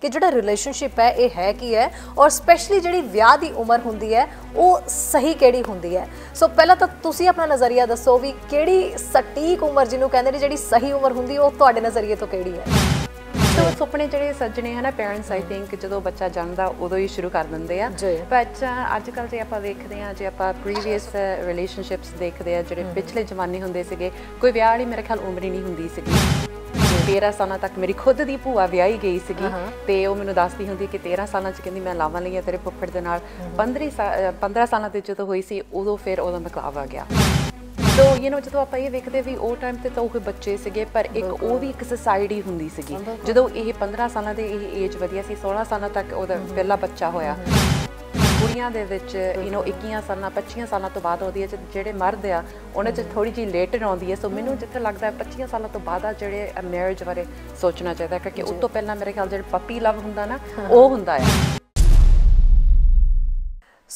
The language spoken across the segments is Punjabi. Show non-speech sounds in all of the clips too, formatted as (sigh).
ਕਿ ਜਿਹੜਾ ਰਿਲੇਸ਼ਨਸ਼ਿਪ ਹੈ ਇਹ ਹੈ ਕੀ ਹੈ ਔਰ ਸਪੈਸ਼ਲੀ ਜਿਹੜੀ ਵਿਆਹ ਦੀ ਉਮਰ ਹੁੰਦੀ ਹੈ ਉਹ ਸਹੀ ਕਿਹੜੀ ਹੁੰਦੀ ਹੈ ਸੋ ਪਹਿਲਾਂ ਤਾਂ ਤੁਸੀਂ ਆਪਣਾ ਨਜ਼ਰੀਆ ਦੱਸੋ ਵੀ ਕਿਹੜੀ ਸਟੀਕ ਉਮਰ ਜਿਹਨੂੰ ਕਹਿੰਦੇ ਨੇ ਜਿਹੜੀ ਸਹੀ ਉਮਰ ਹੁੰਦੀ ਉਹ ਤੁਹਾਡੇ ਨਜ਼ਰੀਏ ਤੋਂ ਕਿਹੜੀ ਹੈ ਸੋ ਸੁਪਨੇ ਜਿਹੜੇ ਸੱਜਣੇ ਹਨਾ ਪੇਰੈਂਟਸ ਆਈ ਥਿੰਕ ਜਦੋਂ ਬੱਚਾ ਜਨਮਦਾ ਉਦੋਂ ਹੀ ਸ਼ੁਰੂ ਕਰ ਦਿੰਦੇ ਆ ਬਟ ਅੱਜ ਕੱਲ ਜੇ ਆਪਾਂ ਵੇਖਦੇ ਆ ਜੇ ਆਪਾਂ ਪ੍ਰੀਵੀਅਸ ਰਿਲੇਸ਼ਨਸ਼ਿਪਸ ਦੇਖਦੇ ਆ ਜਿਹੜੇ ਪਿਛਲੇ ਜ਼ਮਾਨੇ ਹੁੰਦੇ ਸੀਗੇ ਕੋਈ ਵਿਆਹ ਵਾਲੀ ਮੇਰੇ ਖਿਆਲ ਉਮਰ ਹੀ ਨਹੀਂ ਹੁੰਦੀ ਸੀਗੀ 13 ਸਾਲਾਂ ਤੱਕ ਮੇਰੀ ਖੁਦ ਦੀ ਭੂਆ ਵਿਆਹੀ ਗਈ ਸੀਗੀ ਤੇ ਉਹ ਮੈਨੂੰ ਦੱਸਦੀ ਹੁੰਦੀ ਕਿ 13 ਸਾਲਾਂ ਚ ਕਹਿੰਦੀ ਮੈਂ ਲਾਵਾਂ ਲਈਆਂ ਤੇਰੇ ਫੁੱਫੜ ਦੇ ਨਾਲ 15 15 ਸਾਲਾਂ ਤੇ ਜਦੋਂ ਹੋਈ ਸੀ ਉਦੋਂ ਫਿਰ ਉਹਦਾ ਮਕਲਾਬ ਆ ਗਿਆ ਸੋ ਯੂ نو ਜਦੋਂ ਆਪਾਂ ਇਹ ਵੇਖਦੇ ਵੀ ਉਹ ਟਾਈਮ ਤੇ ਤਾਂ ਉਹ ਬੱਚੇ ਸੀਗੇ ਪਰ ਇੱਕ ਉਹ ਵੀ ਇੱਕ ਸੋਸਾਇਟੀ ਹੁੰਦੀ ਸੀਗੀ ਜਦੋਂ ਇਹ 15 ਸਾਲਾਂ ਦੇ ਇਹ ਏਜ ਵਧੀਆ ਸੀ 16 ਸਾਲਾਂ ਤੱਕ ਉਹਦਾ ਪਹਿਲਾ ਬੱਚਾ ਹੋਇਆ ਕੁੜੀਆਂ ਦੇ ਵਿੱਚ ਯੂ نو 21 ਸਾਲਾਂ 25 ਸਾਲਾਂ ਤੋਂ ਬਾਅਦ ਆਉਂਦੀ ਹੈ ਜਿਹੜੇ ਮਰਦ ਆ ਉਹਨਾਂ 'ਚ ਥੋੜੀ ਜਿਹੀ ਲੇਟ ਆਉਂਦੀ ਹੈ ਸੋ ਮੈਨੂੰ ਜਿੱਥੇ ਲੱਗਦਾ ਹੈ 25 ਸਾਲਾਂ ਤੋਂ ਬਾਅਦ ਆ ਜਿਹੜੇ ਮੈਰਿਜ ਬਾਰੇ ਸੋਚਣਾ ਚਾਹੀਦਾ ਕਿਉਂਕਿ ਉਸ ਤੋਂ ਪਹਿਲਾਂ ਮੇਰੇ ਖਿਆਲ ਜਿਹੜਾ ਪੱਪੀ ਲਵ ਹੁੰਦਾ ਨਾ ਉਹ ਹੁੰਦਾ ਹੈ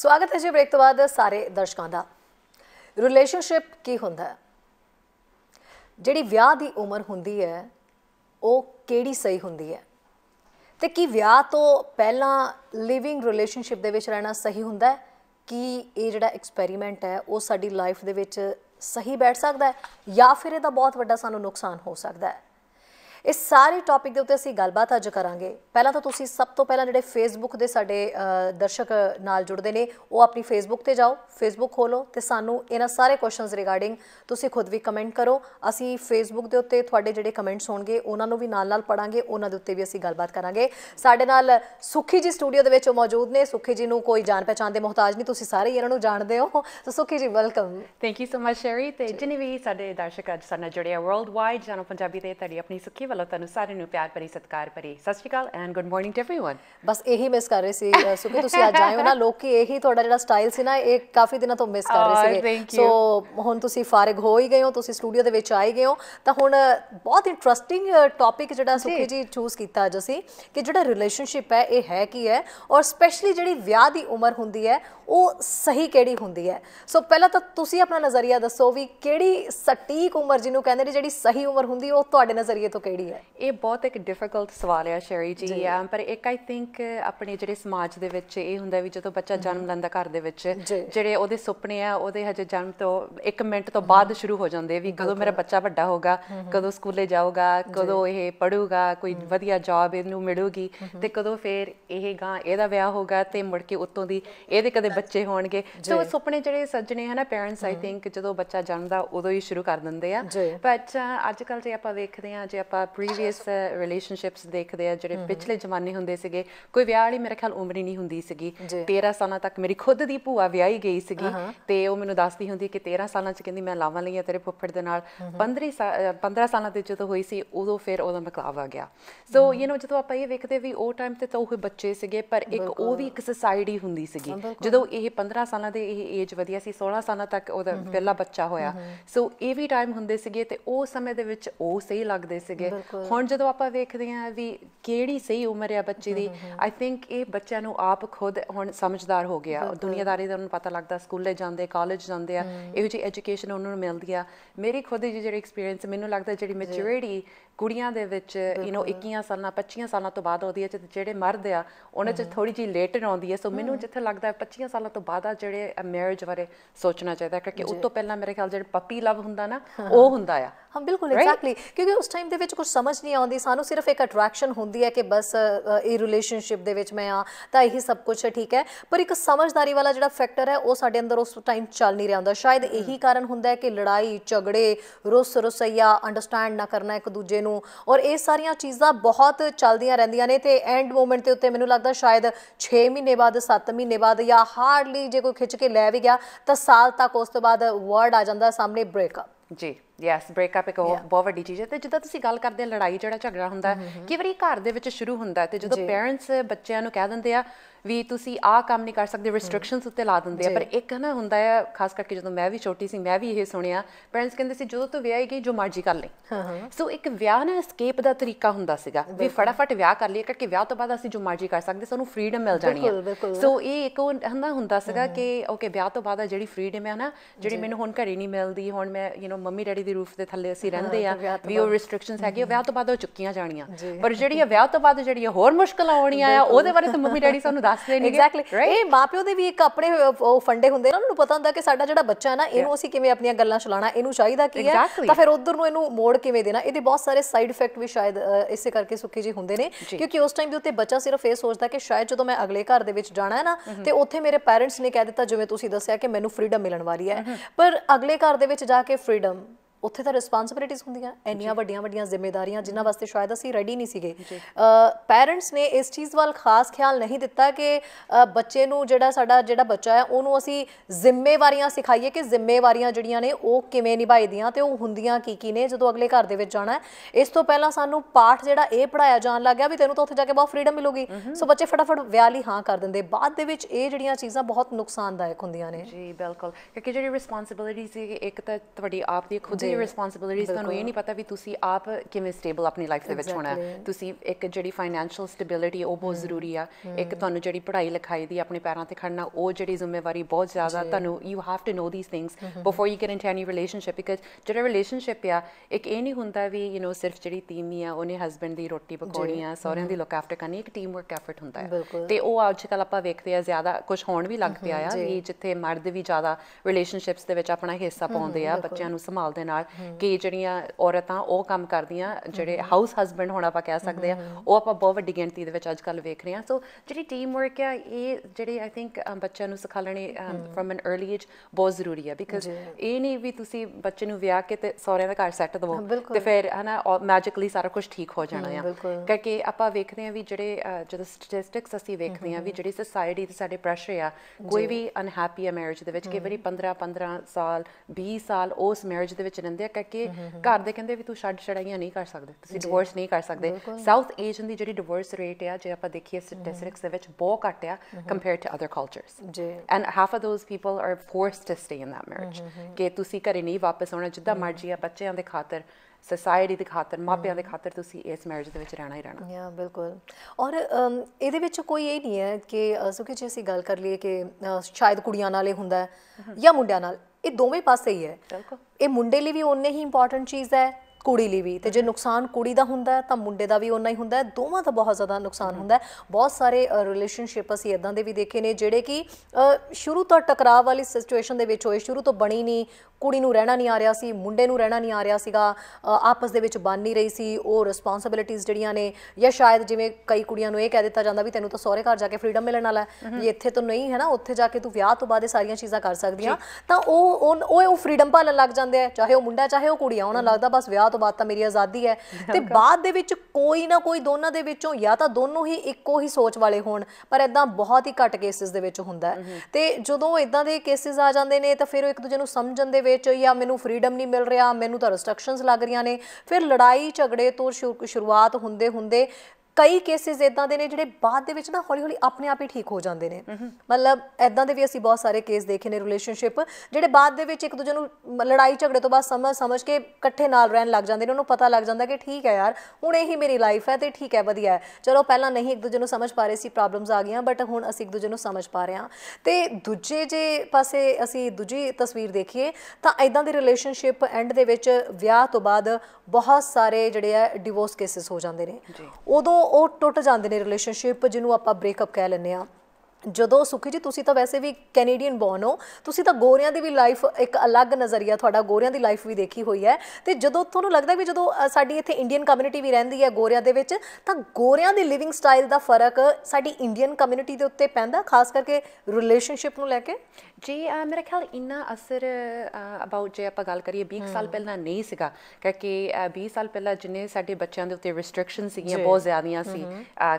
ਸਵਾਗਤ ਹੈ ਜੀ ਬ੍ਰੇਕ ਤੋਂ ਬਾਅਦ ਸਾਰੇ ਦਰਸ਼ਕਾਂ ਦਾ ਰਿਲੇਸ਼ਨਸ਼ਿਪ ਕੀ ਹੁੰਦਾ ਹੈ ਜਿਹੜੀ ਵਿਆਹ ਦੀ ਉਮਰ ਹੁੰਦੀ ਹੈ ਉਹ ਕਿਹੜੀ ਸਹੀ ਹੁੰਦੀ ਹੈ ਤੇ ਕੀ ਵਿਆਹ ਤੋਂ ਪਹਿਲਾਂ ਲਿਵਿੰਗ ਰਿਲੇਸ਼ਨਸ਼ਿਪ ਦੇ ਵਿੱਚ ਰਹਿਣਾ ਸਹੀ ਹੁੰਦਾ ਹੈ ਕਿ ਇਹ ਜਿਹੜਾ ਐਕਸਪੈਰੀਮੈਂਟ ਹੈ ਉਹ ਸਾਡੀ ਲਾਈਫ ਦੇ ਵਿੱਚ ਸਹੀ ਬੈਠ ਸਕਦਾ ਹੈ ਜਾਂ ਫਿਰ ਇਹਦਾ ਬਹੁਤ ਵੱਡਾ ਸਾਨੂੰ ਨੁਕਸਾਨ ਹੋ ਸਕਦਾ ਹੈ ਇਸ ਸਾਰੇ ਟੌਪਿਕ ਦੇ ਉੱਤੇ ਅਸੀਂ ਗੱਲਬਾਤ ਅੱਜ ਕਰਾਂਗੇ ਪਹਿਲਾਂ ਤਾਂ ਤੁਸੀਂ ਸਭ ਤੋਂ ਪਹਿਲਾਂ ਜਿਹੜੇ ਫੇਸਬੁੱਕ ਦੇ ਸਾਡੇ ਦਰਸ਼ਕ ਨਾਲ ਜੁੜਦੇ ਨੇ ਉਹ ਆਪਣੀ ਫੇਸਬੁੱਕ ਤੇ ਜਾਓ ਫੇਸਬੁੱਕ ਖੋਲੋ ਤੇ ਸਾਨੂੰ ਇਹਨਾਂ ਸਾਰੇ ਕੁਐਸਚਨਸ ਰਿਗਾਰਡਿੰਗ ਤੁਸੀਂ ਖੁਦ ਵੀ ਕਮੈਂਟ ਕਰੋ ਅਸੀਂ ਫੇਸਬੁੱਕ ਦੇ ਉੱਤੇ ਤੁਹਾਡੇ ਜਿਹੜੇ ਕਮੈਂਟਸ ਹੋਣਗੇ ਉਹਨਾਂ ਨੂੰ ਵੀ ਨਾਲ-ਨਾਲ ਪੜਾਂਗੇ ਉਹਨਾਂ ਦੇ ਉੱਤੇ ਵੀ ਅਸੀਂ ਗੱਲਬਾਤ ਕਰਾਂਗੇ ਸਾਡੇ ਨਾਲ ਸੁਖੀ ਜੀ ਸਟੂਡੀਓ ਦੇ ਵਿੱਚ ਮੌਜੂਦ ਨੇ ਸੁਖੀ ਜੀ ਨੂੰ ਕੋਈ ਜਾਣ ਪਛਾਣ ਦੇ ਮੁਹਤਾਜ ਨਹੀਂ ਤੁਸੀਂ ਸਾਰੇ ਇਹਨਾਂ ਨੂੰ ਜਾਣਦੇ ਹੋ so Sukhi ji welcome thank you so much Sherry ਤੇ ਜਿਨੇ ਵੀ ਸਾਡੇ ਦਰਸ਼ਕ ਅੱਜ ਸਾਡੇ ਜੁੜੇ ਆ ਵਰਲਡ ਵਾਈਡ ਜਾਨੋ ਪੰਜਾਬੀ ਤੇ ਆਪਣੀ ਸੁਖੀ ਵੱਲੋਂ ਤੁਹਾਨੂੰ ਸਾਰਿਆਂ ਨੂੰ ਪਿਆਰ ਭਰੀ ਸਤਿਕਾਰ ਭਰੀ ਸਤਿ ਸ਼੍ਰੀ ਅਕਾਲ and good morning to everyone ਬਸ ਇਹੀ ਮਿਸ ਕਰ ਰਹੇ ਸੀ ਸੁਬਹ ਤੁਸੀਂ ਅੱਜ ਆਏ ਹੋ ਨਾ ਲੋਕੀ ਇਹੀ ਤੁਹਾਡਾ ਜਿਹੜਾ ਸਟਾਈਲ ਸੀ ਨਾ ਇਹ ਕਾਫੀ ਦਿਨਾਂ ਤੋਂ ਮਿਸ ਕਰ ਰਹੇ oh, ਸੀ ਸੋ ਹੁਣ ਤੁਸੀਂ ਫਾਰਗ ਹੋ ਹੀ ਗਏ ਹੋ ਤੁਸੀਂ ਸਟੂਡੀਓ ਦੇ ਵਿੱਚ ਆਏ ਗਏ ਹੋ ਤਾਂ ਹੁਣ ਬਹੁਤ ਇੰਟਰਸਟਿੰਗ ਟੌਪਿਕ ਜਿਹੜਾ ਸੁਖੀ ਜੀ ਚੂਜ਼ ਕੀਤਾ ਅੱਜ ਅਸੀਂ ਕਿ ਜਿਹੜਾ ਰਿਲੇਸ਼ਨਸ਼ਿਪ ਹੈ ਇਹ ਹੈ ਕੀ ਹੈ ਔਰ ਸਪੈਸ਼ਲੀ ਜਿਹੜੀ ਵਿਆਹ ਦੀ ਉਮਰ ਹੁੰਦੀ ਹੈ ਉਹ ਸਹੀ ਕਿਹੜੀ ਹੁੰਦੀ ਹੈ ਸੋ ਪਹਿਲਾਂ ਤਾਂ ਤੁਸੀਂ ਆਪਣਾ ਨਜ਼ਰੀਆ ਦੱਸੋ ਵੀ ਕਿਹੜੀ ਸਟੀਕ ਉਮਰ ਜਿਹਨੂੰ ਕਹਿੰਦੇ ਨੇ ਜਿਹੜੀ ਸਹੀ ਉਮਰ ਹੁੰਦੀ ਉਹ ਤੁਹਾਡੇ ਨਜ਼ਰੀਏ ਤੋਂ ਕਿਹੜੀ ਲਈ ਹੈ ਇਹ ਬਹੁਤ ਇੱਕ ਡਿਫਿਕਲਟ ਸਵਾਲ ਹੈ ਸ਼ੈਰੀ ਜੀ ਪਰ ਇੱਕ ਆਈ ਥਿੰਕ ਆਪਣੇ ਜਿਹੜੇ ਸਮਾਜ ਦੇ ਵਿੱਚ ਇਹ ਹੁੰਦਾ ਵੀ ਜਦੋਂ ਬੱਚਾ ਜਨਮ ਲੈਂਦਾ ਘਰ ਦੇ ਵਿੱਚ ਜਿਹੜੇ ਉਹਦੇ ਸੁਪਨੇ ਆ ਉਹਦੇ ਹਜੇ ਜਨਮ ਤੋਂ 1 ਮਿੰਟ ਤੋਂ ਬਾਅਦ ਸ਼ੁਰੂ ਹੋ ਜਾਂਦੇ ਵੀ ਕਦੋਂ ਮੇਰਾ ਬੱਚਾ ਵੱਡਾ ਹੋਗਾ ਕਦੋਂ ਸਕੂਲੇ ਜਾਊਗਾ ਕਦੋਂ ਇਹ ਪੜੂਗਾ ਕੋਈ ਵਧੀਆ ਜੌਬ ਇਹਨੂੰ ਮਿਲੂਗੀ ਤੇ ਕਦੋਂ ਫੇਰ ਇਹ ਗਾਂ ਇਹਦਾ ਵਿਆਹ ਹੋਗਾ ਤੇ ਮੁੜ ਕੇ ਉਤੋਂ ਦੀ ਇਹਦੇ ਕਦੇ ਬੱਚੇ ਹੋਣਗੇ ਸੋ ਸੁਪਨੇ ਜਿਹੜੇ ਸੱਜਣੇ ਹਨਾ ਪੇਰੈਂਟਸ ਆਈ ਥਿੰਕ ਜਦੋਂ ਬੱਚਾ ਜਨਮਦਾ ਉਦੋਂ ਹੀ ਸ਼ੁਰੂ ਕਰ ਦਿੰਦੇ ਆ ਬਟ ਅੱਜ ਕੱਲ ਜੇ ਆਪਾਂ ਵੇਖਦੇ ਆ ਜੇ ਆਪਾਂ ਪ੍ਰੀਵੀਅਸ ਰਿਲੇਸ਼ਨਸ਼ਿਪਸ uh, ਦੇਖਦੇ ਆ ਜਿਹੜੇ ਪਿਛਲੇ ਜ਼ਮਾਨੇ ਹੁੰਦੇ ਸੀਗੇ ਕੋਈ ਵਿਆਹ ਵਾਲੀ ਮੇਰੇ ਖਿਆਲ ਉਮਰ ਹੀ ਨਹੀਂ ਹੁੰਦੀ ਸੀਗੀ 13 ਸਾਲਾਂ ਤੱਕ ਮੇਰੀ ਖੁਦ ਦੀ ਭੂਆ ਵਿਆਹੀ ਗਈ ਸੀਗੀ ਤੇ ਉਹ ਮੈਨੂੰ ਦੱਸਦੀ ਹੁੰਦੀ ਕਿ 13 ਸਾਲਾਂ 'ਚ ਕਹਿੰਦੀ ਮੈਂ ਲਾਵਾਂ ਲਈਆਂ ਤੇਰੇ ਫੁੱਫੜ ਦੇ ਨਾਲ 15 15 ਸਾਲਾਂ ਦੇ ਜਦੋਂ ਹੋਈ ਸੀ ਉਦੋਂ ਫਿਰ ਉਹਦਾ ਮਕਲਾਵ ਆ ਗਿਆ ਸੋ ਯੂ نو ਜਦੋਂ ਆਪਾਂ ਇਹ ਵੇਖਦੇ ਵੀ ਉਹ ਟਾਈਮ ਤੇ ਤਾਂ ਉਹ ਬੱਚੇ ਸੀਗੇ ਪਰ ਇੱਕ ਉਹ ਵੀ ਇੱਕ ਸੋਸਾਇਟੀ ਹੁੰਦੀ ਸੀਗੀ ਜਦੋਂ ਇਹ 15 ਸਾਲਾਂ ਦੇ ਇਹ ਏਜ ਵਧੀਆ ਸੀ 16 ਸਾਲਾਂ ਤੱਕ ਉਹਦਾ ਪਹਿਲਾ ਬੱਚਾ ਹੋਇਆ ਸੋ ਇਹ ਵੀ ਟਾਈਮ ਹੁੰਦੇ ਸੀਗੇ ਤੇ ਉਹ ਸਮੇਂ ਦੇ ਵਿੱਚ ਉਹ ਸਹੀ ਲੱਗਦੇ ਸੀਗੇ ਹੁਣ ਜਦੋਂ ਆਪਾਂ ਵੇਖਦੇ ਆ ਵੀ ਕਿਹੜੀ ਸਹੀ ਉਮਰ ਹੈ ਬੱਚੇ ਦੀ ਆਈ ਥਿੰਕ ਇਹ ਬੱਚਿਆਂ ਨੂੰ ਆਪ ਖੁਦ ਹੁਣ ਸਮਝਦਾਰ ਹੋ ਗਿਆ ਦੁਨੀਆਦਾਰੀ ਦਾ ਉਹਨਾਂ ਨੂੰ ਪਤਾ ਲੱਗਦਾ ਸਕੂਲੇ ਜਾਂਦੇ ਕਾਲਜ ਜਾਂਦੇ ਆ ਇਹੋ ਜਿਹੀ ਐਜੂਕੇਸ਼ਨ ਉਹਨਾਂ ਨੂੰ ਮਿਲਦੀ ਆ ਮੇਰੀ ਖੁਦ ਦੀ ਜਿਹੜੀ ਐਕਸਪੀਰੀਅੰਸ ਮੈਨੂੰ ਲੱਗਦਾ ਜਿਹੜੀ ਮੈਚੁਰਿਟੀ ਕੁੜੀਆਂ ਦੇ ਵਿੱਚ ਯੂ نو 21 ਸਾਲਾਂ 25 ਸਾਲਾਂ ਤੋਂ ਬਾਅਦ ਆਉਂਦੀ ਹੈ ਤੇ ਜਿਹੜੇ ਮਰਦ ਆ ਉਹਨਾਂ 'ਚ ਥੋੜੀ ਜੀ ਲੇਟਰ ਆਉਂਦੀ ਹੈ ਸੋ ਮੈਨੂੰ ਜਿੱਥੇ ਲੱਗਦਾ ਹੈ 25 ਸਾਲਾਂ ਤੋਂ ਬਾਅਦ ਆ ਜਿਹੜੇ ਮੈਰਿਜ ਬਾਰੇ ਸੋਚਣਾ ਚਾਹੀਦਾ ਕਿਉਂਕਿ ਉਸ ਤੋਂ ਪਹਿਲਾਂ ਮੇਰੇ ਖਿਆਲ ਜਿਹੜੇ ਪੱਪੀ ਲਵ ਹੁੰਦਾ ਨਾ ਉਹ ਹੁੰਦਾ ਆ ਹਾਂ ਬਿਲਕੁਲ ਐਗਜ਼ੈਕਟਲੀ ਕਿਉਂਕਿ ਉਸ ਟਾਈਮ ਦੇ ਵਿੱਚ ਕੁਝ ਸਮਝ ਨਹੀਂ ਆਉਂਦੀ ਸਾਨੂੰ ਸਿਰਫ ਇੱਕ ਅਟਰੈਕਸ਼ਨ ਹੁੰਦੀ ਹੈ ਕਿ ਬਸ ਇਹ ਰਿਲੇਸ਼ਨਸ਼ਿਪ ਦੇ ਵਿੱਚ ਮੈਂ ਆ ਤਾਂ ਇਹੀ ਸਭ ਕੁਝ ਠੀਕ ਹੈ ਪਰ ਇੱਕ ਸਮਝਦਾਰੀ ਵਾਲਾ ਜਿਹੜਾ ਫੈਕਟਰ ਹੈ ਉਹ ਸਾਡੇ ਅੰਦਰ ਉਸ ਟਾਈਮ ਚੱਲ ਨਹੀਂ ਰਿਹਾ ਹੁੰਦਾ ਸ਼ਾਇਦ ਇਹੀ ਕਾਰਨ ਹੁੰਦਾ ਹੈ ਕਿ ਲੜਾਈ ਝਗੜੇ ਰੁੱਸ ਰੁਸਈਆ ਅੰਡਰਸਟੈਂਡ ਨਾ ਕਰਨਾ ਇੱਕ ਦੂਜੇ ਨੂੰ ਔਰ ਇਹ ਸਾਰੀਆਂ ਚੀਜ਼ਾਂ ਬਹੁਤ ਚੱਲਦੀਆਂ ਰਹਿੰਦੀਆਂ ਨੇ ਤੇ ਐਂਡ ਮੂਮੈਂਟ ਤੇ ਉੱਤੇ ਮੈਨੂੰ ਲੱਗਦਾ ਸ਼ਾਇਦ 6 ਮਹੀਨੇ ਬਾਅਦ 7 ਮਹੀਨੇ ਬਾਅਦ ਜਾਂ ਹਾਰਡਲੀ ਜੇ ਕੋਈ ਖਿੱਚ ਕੇ ਲੈ ਵੀ ਗਿਆ ਤਾਂ ਸਾਲ ਤੱਕ ਉਸ ਤੋਂ ਬਾਅਦ ਵਰਡ ਆ ਜਾਂਦਾ ਸਾਹਮਣੇ ਬ੍ਰੇਕਅਪ ਜੀ ਯੈਸ ਬ੍ਰੇਕਅਪ ਇੱਕ ਬਹੁਤ ਵੱਡੀ ਚੀਜ਼ ਹੈ ਤੇ ਜਦੋਂ ਤੁਸੀਂ ਗੱਲ ਕਰਦੇ ਆ ਲੜਾਈ ਜਿਹੜਾ ਝਗੜਾ ਹੁੰਦਾ ਕਿ ਵਾਰੀ ਘਰ ਦੇ ਵਿੱਚ ਸ਼ੁਰੂ ਹੁੰਦਾ ਤੇ ਜਦੋਂ ਪੇਰੈਂਟਸ ਬੱਚਿਆਂ ਨੂੰ ਕਹਿ ਦਿੰਦੇ ਆ ਵੀ ਤੁਸੀਂ ਆਹ ਕੰਮ ਨਹੀਂ ਕਰ ਸਕਦੇ ਰੈਸਟ੍ਰਿਕਸ਼ਨਸ ਉੱਤੇ ਲਾ ਦਿੰਦੇ ਆ ਪਰ ਇੱਕ ਨਾ ਹੁੰਦਾ ਆ ਖਾਸ ਕਰਕੇ ਜਦੋਂ ਮੈਂ ਵੀ ਛੋਟੀ ਸੀ ਮੈਂ ਵੀ ਇਹ ਸੁਣਿਆ ਪੈਰੈਂਟਸ ਕਹਿੰਦੇ ਸੀ ਜਦੋਂ ਤੋਂ ਵਿਆਹੀ ਗਈ ਜੋ ਮਰਜ਼ੀ ਕਰ ਲੈ ਹਾਂ ਹਾਂ ਸੋ ਇੱਕ ਵਿਆਹ ਨਾ ਐਸਕੇਪ ਦਾ ਤਰੀਕਾ ਹੁੰਦਾ ਸੀਗਾ ਵੀ ਫਟਾਫਟ ਵਿਆਹ ਕਰ ਲਈਏ ਕਿਉਂਕਿ ਵਿਆਹ ਤੋਂ ਬਾਅਦ ਅਸੀਂ ਜੋ ਮਰਜ਼ੀ ਕਰ ਸਕਦੇ ਸਾਨੂੰ ਫ੍ਰੀडम ਮਿਲ ਜਾਣੀ ਹੈ ਸੋ ਇਹ ਇੱਕ ਹੁੰਦਾ ਹੁੰਦਾ ਸੀਗਾ ਕਿ ਓਕੇ ਵਿਆਹ ਤੋਂ ਬਾਅਦ ਜਿਹੜੀ ਫ੍ਰੀडम ਹੈ ਨਾ ਜਿਹੜੀ ਮੈਨੂੰ ਹੁਣ ਘਰੇ ਨਹੀਂ ਮਿਲਦੀ ਹੁਣ ਮੈਂ ਯੂ نو ਮੰਮੀ ਡੈਡੀ ਦੀ ਰੂਫ ਦੇ ਥੱਲੇ ਅਸੀਂ ਰਹਿੰਦੇ ਆ ਵੀ ਉਹ ਰੈਸਟ੍ਰਿਕਸ਼ਨਸ ਹੈਗੇ ਵਿਆਹ ਤੋਂ ਬਾਅਦ ਉਹ ਚੁੱਕੀਆਂ ਜਾਣੀਆਂ ਪਰ ਜਿਹੜੀ ਵਿਆਹ ਤੋਂ ਬਾਅਦ ਜਿਹੜੀ ਹੋਰ ਮੁਸ਼ਕਲ ਆਉਣੀ ਆ ਉਹਦੇ ਬਾਰੇ ਤਾਂ ਮੰਮੀ ਡੈਡੀ ਸਾਨੂੰ ਦੱਸਦੇ ਨਹੀਂ ਐਗਜ਼ੈਕਟਲੀ ਇਹ ਮਾਪਿਓ ਦੇ ਵੀ ਇੱਕ ਆਪਣੇ ਉਹ ਫੰਡੇ ਹੁੰਦੇ ਉਹਨਾਂ ਨੂੰ ਪਤਾ ਹੁੰਦਾ ਕਿ ਸਾਡਾ ਜਿਹੜਾ ਬੱਚਾ ਹੈ ਨਾ ਇਹਨੂੰ ਅਸੀਂ ਕਿਵੇਂ ਆਪਣੀਆਂ ਗੱਲਾਂ ਚਲਾਣਾ ਇਹਨੂੰ ਚਾਹੀਦਾ ਕੀ ਹੈ ਤਾਂ ਫਿਰ ਉਧਰ ਨੂੰ ਇਹਨੂੰ ਮੋੜ ਕਿਵੇਂ ਦੇਣਾ ਇਹਦੇ ਬਹੁਤ ਸਾਰੇ ਸਾਈਡ ਇਫੈਕਟ ਵੀ ਸ਼ਾਇਦ ਇਸੇ ਕਰਕੇ ਸੁੱਖੀ ਜੀ ਹੁੰਦੇ ਨੇ ਕਿਉਂਕਿ ਉਸ ਟਾਈਮ ਦੇ ਉੱਤੇ ਬੱਚਾ ਸਿਰਫ ਇਹ ਸੋਚਦਾ ਕਿ ਸ਼ਾਇਦ ਜਦੋਂ ਮੈਂ ਅਗਲੇ ਘਰ ਦੇ ਵਿੱਚ ਜਾਣਾ ਹੈ ਨਾ ਤੇ ਉੱਥੇ ਮੇਰੇ ਪੇਰੈਂਟਸ ਨੇ ਕਹਿ ਦਿੱਤਾ ਜਿਵੇਂ ਤੁਸੀਂ ਦੱਸਿਆ ਕਿ ਮੈਨੂੰ ਫ੍ਰੀडम ਮਿਲਣ ਵਾਲੀ ਹੈ ਪਰ ਅਗਲੇ ਘਰ ਦੇ ਵਿੱਚ ਜਾ ਕੇ ਫ੍ਰੀडम ਉੱਥੇ ਤਾਂ ਰਿਸਪਾਂਸਿਬਿਲਿਟੀਆਂ ਹੁੰਦੀਆਂ ਇੰਨੀਆਂ ਵੱਡੀਆਂ ਵੱਡੀਆਂ ਜ਼ਿੰਮੇਵਾਰੀਆਂ ਜਿਨ੍ਹਾਂ ਵਾਸਤੇ ਸ਼ਾਇਦ ਅਸੀਂ ਰੈਡੀ ਨਹੀਂ ਸੀਗੇ ਪੇਰੈਂਟਸ ਨੇ ਇਸ ਚੀਜ਼ ਵੱਲ ਖਾਸ ਖਿਆਲ ਨਹੀਂ ਦਿੱਤਾ ਕਿ ਬੱਚੇ ਨੂੰ ਜਿਹੜਾ ਸਾਡਾ ਜਿਹੜਾ ਬੱਚਾ ਹੈ ਉਹਨੂੰ ਅਸੀਂ ਜ਼ਿੰਮੇਵਾਰੀਆਂ ਸਿਖਾਈਏ ਕਿ ਜ਼ਿੰਮੇਵਾਰੀਆਂ ਜਿਹੜੀਆਂ ਨੇ ਉਹ ਕਿਵੇਂ ਨਿਭਾਈਦੀਆਂ ਤੇ ਉਹ ਹੁੰਦੀਆਂ ਕੀ ਕੀ ਨੇ ਜਦੋਂ ਅਗਲੇ ਘਰ ਦੇ ਵਿੱਚ ਜਾਣਾ ਇਸ ਤੋਂ ਪਹਿਲਾਂ ਸਾਨੂੰ ਪਾਠ ਜਿਹੜਾ ਇਹ ਪੜਾਇਆ ਜਾਣ ਲੱਗਿਆ ਵੀ ਤੈਨੂੰ ਤਾਂ ਉੱਥੇ ਜਾ ਕੇ ਬਹੁਤ ਫ੍ਰੀडम ਮਿਲੂਗੀ ਸੋ ਬੱਚੇ ਫਟਾਫਟ ਵਿਆਹ ਲਈ ਹਾਂ ਕਰ ਦਿੰਦੇ ਬਾਅਦ ਦੇ ਵਿੱਚ ਇਹ ਜਿਹੜੀਆਂ ਚੀਜ਼ਾਂ ਬਹੁਤ ਨੁਕਸਾਨਦਾਇਕ ਹੁੰਦੀਆਂ ਨੇ ਜੀ ਬਿਲਕੁਲ ਕਿਉਂਕਿ ਜਿਹੜੀ ਰਿਸਪਾਂਸਿਬਿਲਿਟੀ ਸੀ ਇੱਕ ਤਾਂ ਤੁਹਾਡੀ ਆਪ ਦੀ ਖੁਦ ਦੀ ਤੁਹਾਡੀ ਰਿਸਪੌਂਸਿਬਿਲਟੀਜ਼ ਤੁਹਾਨੂੰ ਇਹ ਨਹੀਂ ਪਤਾ ਵੀ ਤੁਸੀਂ ਆਪ ਕਿਵੇਂ ਸਟੇਬਲ ਆਪਣੀ ਲਾਈਫ ਦੇ ਵਿੱਚ ਹੋਣਾ ਤੁਸੀਂ ਇੱਕ ਜਿਹੜੀ ਫਾਈਨੈਂਸ਼ੀਅਲ ਸਟੇਬਿਲਟੀ ਉਹ ਬਹੁਤ ਜ਼ਰੂਰੀ ਆ ਇੱਕ ਤੁਹਾਨੂੰ ਜਿਹੜੀ ਪੜ੍ਹਾਈ ਲਿਖਾਈ ਦੀ ਆਪਣੇ ਪੈਰਾਂ ਤੇ ਖੜਨਾ ਉਹ ਜਿਹੜੀ ਜ਼ਿੰਮੇਵਾਰੀ ਬਹੁਤ ਜ਼ਿਆਦਾ ਤੁਹਾਨੂੰ you have to know these things before you get into any relationship because ਜਿਹੜਾ ਰਿਲੇਸ਼ਨਸ਼ਿਪ ਆ ਇੱਕ ਇਹ ਨਹੀਂ ਹੁੰਦਾ ਵੀ ਯੂ نو ਸਿਰਫ ਜਿਹੜੀ ਟੀਮ ਹੀ ਆ ਉਹਨੇ ਹਸਬੰਡ ਦੀ ਰੋਟੀ ਪਕਾਉਣੀ ਆ ਸਾਰਿਆਂ ਦੀ ਲੁੱਕ ਆਫਟਰ ਕਰਨੀ ਇੱਕ ਟੀਮ ਵਰਕ ਐਫਰਟ ਹੁੰਦਾ ਹੈ ਤੇ ਉਹ ਅੱਜ ਕੱਲ ਆਪਾਂ ਵੇਖਦੇ ਆ ਜ਼ਿਆਦਾ ਕੁਝ ਹੋਣ ਵੀ ਲੱਗ ਪਿਆ ਆ ਵੀ ਜਿੱਥੇ ਮਰਦ ਵੀ ਜ਼ਿਆਦਾ ਰਿਲੇਸ਼ਨਸ਼ਿਪਸ ਦੇ ਵਿੱਚ ਆਪਣਾ ਹਿੱਸਾ ਪਾਉਂਦੇ ਆ ਬੱਚਿਆਂ ਨੂੰ ਸੰਭਾਲਦੇ ਨਾਲ ਨਾਲ ਕਿ ਜਿਹੜੀਆਂ ਔਰਤਾਂ ਉਹ ਕੰਮ ਕਰਦੀਆਂ ਜਿਹੜੇ ਹਾਊਸ ਹਸਬੰਡ ਹੁਣ ਆਪਾਂ ਕਹਿ ਸਕਦੇ ਆ ਉਹ ਆਪਾਂ ਬਹੁਤ ਵੱਡੀ ਗਿਣਤੀ ਦੇ ਵਿੱਚ ਅੱਜ ਕੱਲ ਵੇਖ ਰਹੇ ਆ ਸੋ ਜਿਹੜੀ ਟੀਮ ਵਰਕ ਆ ਇਹ ਜਿਹੜੇ ਆਈ ਥਿੰਕ ਬੱਚਿਆਂ ਨੂੰ ਸਿਖਾਲਣੇ ਫਰਮ ਐਨ अर्ਲੀ ਏਜ ਬਹੁਤ ਜ਼ਰੂਰੀ ਆ ਬਿਕਾਜ਼ ਇਹ ਨਹੀਂ ਵੀ ਤੁਸੀਂ ਬੱਚੇ ਨੂੰ ਵਿਆਹ ਕੇ ਤੇ ਸਹੁਰਿਆਂ ਦਾ ਘਰ ਸੈੱਟ ਦਵੋ ਤੇ ਫਿਰ ਹਨਾ ਮੈਜਿਕਲੀ ਸਾਰਾ ਕੁਝ ਠੀਕ ਹੋ ਜਾਣਾ ਆ ਕਿਉਂਕਿ ਆਪਾਂ ਵੇਖਦੇ ਆ ਵੀ ਜਿਹੜੇ ਜਦੋਂ ਸਟੈਟਿਸਟਿਕਸ ਅਸੀਂ ਵੇਖਦੇ ਆ ਵੀ ਜਿਹੜੀ ਸੋਸਾਇਟੀ ਤੇ ਸਾਡੇ ਪ੍ਰੈਸ਼ਰ ਆ ਕੋਈ ਵੀ ਅਨਹੈਪੀ ਮੈਰਿਜ ਦੇ ਵਿੱਚ ਕਿ ਬੜੀ 15 15 ਸਾਲ 20 ਸਾਲ ਉਸ ਮੈਰਿਜ ਦੇ ਵਿੱਚ ਰਹਿੰਦੇ ਆ ਕਿ ਘਰ ਦੇ ਕਹਿੰਦੇ ਵੀ ਤੂੰ ਛੱਡ ਛੜਾਈਆਂ ਨਹੀਂ ਕਰ ਸਕਦੇ ਤੁਸੀਂ ਡਿਵੋਰਸ ਨਹੀਂ ਕਰ ਸਕਦੇ ਸਾਊਥ ਏਸ਼ੀਅਨ ਦੀ ਜਿਹੜੀ ਡਿਵੋਰਸ ਰੇਟ ਆ ਜੇ ਆਪਾਂ ਦੇਖੀਏ ਸਟੈਟਿਸਟਿਕਸ ਦੇ ਵਿੱਚ ਬਹੁਤ ਘੱਟ ਆ ਕੰਪੇਅਰ ਟੂ ਅਦਰ ਕਲਚਰਸ ਜੀ and half of those people are forced to stay in that marriage ਕਿ ਤੁਸੀਂ ਘਰੇ ਨਹੀਂ ਵਾਪਸ ਆਉਣਾ ਜਿੱਦਾਂ ਮਰਜ਼ੀ ਆ ਬੱਚਿਆਂ ਦੇ ਖਾਤਰ ਸੋਸਾਇਟੀ ਦੇ ਖਾਤਰ ਮਾਪਿਆਂ ਦੇ ਖਾਤਰ ਤੁਸੀਂ ਇਸ ਮੈਰਿਜ ਦੇ ਵਿੱਚ ਰਹਿਣਾ ਹੀ ਰਹਿਣਾ ਯਾ ਬਿਲਕੁਲ ਔਰ ਇਹਦੇ ਵਿੱਚ ਕੋਈ ਇਹ ਨਹੀਂ ਹੈ ਕਿ ਸੁਖੀ ਜੀ ਅਸੀਂ ਗੱਲ ਕਰ ਲਈਏ ਕਿ ਸ਼ਾਇਦ ਕੁੜੀਆਂ ਨਾਲੇ ਹੁੰਦਾ ਹੈ ਜਾਂ ਮੁੰਡਿਆਂ ਨਾਲ ਇਹ ਦੋਵੇਂ ਪਾਸੇ ਹੀ ਹੈ ਬਿਲਕੁਲ ਇਹ ਮੁੰਡੇ ਲਈ ਵੀ ਉਹਨੇ ਹੀ ਇੰਪੋਰਟੈਂਟ ਚੀਜ਼ ਹੈ ਕੁੜੀ ਲਈ ਵੀ ਤੇ ਜੇ ਨੁਕਸਾਨ ਕੁੜੀ ਦਾ ਹੁੰਦਾ ਤਾਂ ਮੁੰਡੇ ਦਾ ਵੀ ਉਨਾ ਹੀ ਹੁੰਦਾ ਦੋਵਾਂ ਦਾ ਬਹੁਤ ਜ਼ਿਆਦਾ ਨੁਕਸਾਨ ਹੁੰਦਾ ਬਹੁਤ ਸਾਰੇ ਰਿਲੇਸ਼ਨਸ਼ਿਪ ਅਸੀਂ ਇਦਾਂ ਦੇ ਵੀ ਦੇਖੇ ਨੇ ਜਿਹੜੇ ਕਿ ਸ਼ੁਰੂ ਤੋਂ ਟਕਰਾਅ ਵਾਲੀ ਸਿਚੁਏਸ਼ਨ ਦੇ ਵਿੱਚ ਹੋਏ ਸ਼ੁਰੂ ਤੋਂ ਬਣੀ ਨਹੀਂ ਕੁੜੀ ਨੂੰ ਰਹਿਣਾ ਨਹੀਂ ਆ ਰਿਹਾ ਸੀ ਮੁੰਡੇ ਨੂੰ ਰਹਿਣਾ ਨਹੀਂ ਆ ਰਿਹਾ ਸੀਗਾ ਆਪਸ ਦੇ ਵਿੱਚ ਬਣ ਨਹੀਂ ਰਹੀ ਸੀ ਉਹ ਰਿਸਪੌਂਸਿਬਿਲਿਟੀਆਂ ਜਿਹੜੀਆਂ ਨੇ ਜਾਂ ਸ਼ਾਇਦ ਜਿਵੇਂ ਕਈ ਕੁੜੀਆਂ ਨੂੰ ਇਹ ਕਹਿ ਦਿੱਤਾ ਜਾਂਦਾ ਵੀ ਤੈਨੂੰ ਤਾਂ ਸਹੁਰੇ ਘਰ ਜਾ ਕੇ ਫ੍ਰੀडम ਮਿਲਣ ਵਾਲਾ ਹੈ ਇੱਥੇ ਤੋਂ ਨਹੀਂ ਹੈ ਨਾ ਉੱਥੇ ਜਾ ਕੇ ਤੂੰ ਵਿਆਹ ਤੋਂ ਬਾਅਦ ਇਹ ਸਾਰੀਆਂ ਚੀਜ਼ਾਂ ਕਰ ਸਕਦੀ ਆ ਤਾਂ ਉਹ ਉਹ ਉਹ ਫ੍ਰੀडम ਭਾਲਣ ਲੱਗ ਜਾਂਦੇ ਆ ਚਾਹੇ ਉਹ ਮੁੰਡਾ ਚਾਹੇ ਉਹ ਕੁੜੀ ਆ ਉਹਨਾਂ ਲੱਗਦਾ ਬਸ ਵਿਆਹ ਤੋਂ ਬਾਅਦ ਤਾਂ ਮੇਰੀ ਆਜ਼ਾਦੀ ਹੈ ਤੇ ਬਾਅਦ ਦੇ ਵਿੱਚ ਕੋਈ ਨਾ ਕੋਈ ਦੋਨਾਂ ਦੇ ਵਿੱਚੋਂ ਜਾਂ ਤਾਂ ਦੋਨੋਂ ਹੀ ਇੱਕੋ ਹੀ ਸੋਚ ਵਾਲੇ ਹੋਣ ਪਰ ਇਦਾਂ ਬਹੁਤ ਹੀ ਘੱਟ ਕੇਸਿਸ ਦੇ ਵਿੱਚ ਹੁੰਦਾ ਤੇ ਜਦੋਂ ਇਦਾਂ ਦੇ ਕੇਸਿਸ ਆ ਜਾਂਦੇ ਨੇ ਤਾਂ ਫਿਰ ਇੱਕ ਦੂਜੇ ਨੂੰ ਸਮਝਣ ਦੇ ਵਿੱਚ ਜਾਂ ਮੈਨੂੰ ਫਰੀडम ਨਹੀਂ ਮਿਲ ਰਿਹਾ ਮੈਨੂੰ ਤਾਂ ਰੈਸਟ੍ਰਿਕਸ਼ਨਸ ਲੱਗ ਰਹੀਆਂ ਨੇ ਫਿਰ ਲੜਾਈ ਝਗੜੇ ਤੋਂ ਸ਼ੁਰੂਆਤ ਹੁੰਦੇ ਹੁੰਦੇ ਕਈ ਕੇਸਿਸ ਇਦਾਂ ਦੇ ਨੇ ਜਿਹੜੇ ਬਾਅਦ ਦੇ ਵਿੱਚ ਨਾ ਹੌਲੀ-ਹੌਲੀ ਆਪਣੇ ਆਪ ਹੀ ਠੀਕ ਹੋ ਜਾਂਦੇ ਨੇ ਮਤਲਬ ਇਦਾਂ ਦੇ ਵੀ ਅਸੀਂ ਬਹੁਤ ਸਾਰੇ ਕੇਸ ਦੇਖੇ ਨੇ ਰਿਲੇਸ਼ਨਸ਼ਿਪ ਜਿਹੜੇ ਬਾਅਦ ਦੇ ਵਿੱਚ ਇੱਕ ਦੂਜੇ ਨੂੰ ਲੜਾਈ ਝਗੜੇ ਤੋਂ ਬਾਅਦ ਸਮਝ ਸਮਝ ਕੇ ਇਕੱਠੇ ਨਾਲ ਰਹਿਣ ਲੱਗ ਜਾਂਦੇ ਨੇ ਉਹਨੂੰ ਪਤਾ ਲੱਗ ਜਾਂਦਾ ਕਿ ਠੀਕ ਹੈ ਯਾਰ ਹੁਣ ਇਹੀ ਮੇਰੀ ਲਾਈਫ ਹੈ ਤੇ ਠੀਕ ਹੈ ਵਧੀਆ ਹੈ ਚਲੋ ਪਹਿਲਾਂ ਨਹੀਂ ਇੱਕ ਦੂਜੇ ਨੂੰ ਸਮਝ ਪਾ ਰਹੇ ਸੀ ਪ੍ਰੋਬਲਮਸ ਆ ਗਈਆਂ ਬਟ ਹੁਣ ਅਸੀਂ ਇੱਕ ਦੂਜੇ ਨੂੰ ਸਮਝ ਪਾ ਰਹੇ ਹਾਂ ਤੇ ਦੂਜੇ ਜੇ ਪਾਸੇ ਅਸੀਂ ਦੂਜੀ ਤਸਵੀਰ ਦੇਖੀਏ ਤਾਂ ਇਦਾਂ ਦੇ ਰਿਲੇਸ਼ਨਸ਼ਿਪ ਐਂਡ ਦੇ ਵਿੱਚ ਵਿਆਹ ਤੋਂ ਬਾਅਦ ਬਹੁਤ ਸਾਰੇ ਜਿਹੜੇ ਆ ਡਿਵੋਰਸ ਕੇਸਿਸ ਹੋ ਜਾਂਦੇ ਨੇ ਉਦੋਂ ਉਹ ਟੁੱਟ ਜਾਂਦੇ ਨੇ ਰਿਲੇਸ਼ਨਸ਼ਿਪ ਜਿਹਨੂੰ ਆਪਾਂ ਬ੍ਰੇਕਅਪ ਕਹਿ ਲੈਂਦੇ ਆ ਜਦੋਂ ਸੁਖੀ ਜੀ ਤੁਸੀਂ ਤਾਂ ਵੈਸੇ ਵੀ ਕੈਨੇਡੀਅਨ ਬੌਰਨ ਹੋ ਤੁਸੀਂ ਤਾਂ ਗੋਰਿਆਂ ਦੀ ਵੀ ਲਾਈਫ ਇੱਕ ਅਲੱਗ ਨਜ਼ਰੀਆ ਤੁਹਾਡਾ ਗੋਰਿਆਂ ਦੀ ਲਾਈਫ ਵੀ ਦੇਖੀ ਹੋਈ ਹੈ ਤੇ ਜਦੋਂ ਤੁਹਾਨੂੰ ਲੱਗਦਾ ਵੀ ਜਦੋਂ ਸਾਡੀ ਇੱਥੇ ਇੰਡੀਅਨ ਕਮਿਊਨਿਟੀ ਵੀ ਰਹਿੰਦੀ ਹੈ ਗੋਰਿਆਂ ਦੇ ਵਿੱਚ ਤਾਂ ਗੋਰਿਆਂ ਦੇ ਲਿਵਿੰਗ ਸਟਾਈਲ ਦਾ ਫਰਕ ਸਾਡੀ ਇੰਡੀਅਨ ਕਮਿਊਨਿਟੀ ਦੇ ਉੱਤੇ ਪੈਂਦਾ ਖਾਸ ਕਰਕੇ ਰਿਲੇਸ਼ਨਸ਼ਿਪ ਨੂੰ ਲੈ ਕੇ ਜੀ ਮੇਰਾ ਖਿਆਲ ਇੰਨਾ ਅਸਰ ਅਬਾਊਟ ਜੇ ਆਪਾਂ ਗੱਲ ਕਰੀਏ 20 ਸਾਲ ਪਹਿਲਾਂ ਨਹੀਂ ਸੀਗਾ ਕਿਉਂਕਿ 20 ਸਾਲ ਪਹਿਲਾਂ ਜਿੰਨੇ ਸਾਡੇ ਬੱਚਿਆਂ ਦੇ ਉੱਤੇ ਰੈਸਟ੍ਰਿਕਸ਼ਨ ਸੀਗੀਆਂ ਬਹੁਤ ਜ਼ਿਆਦੀਆਂ ਸੀ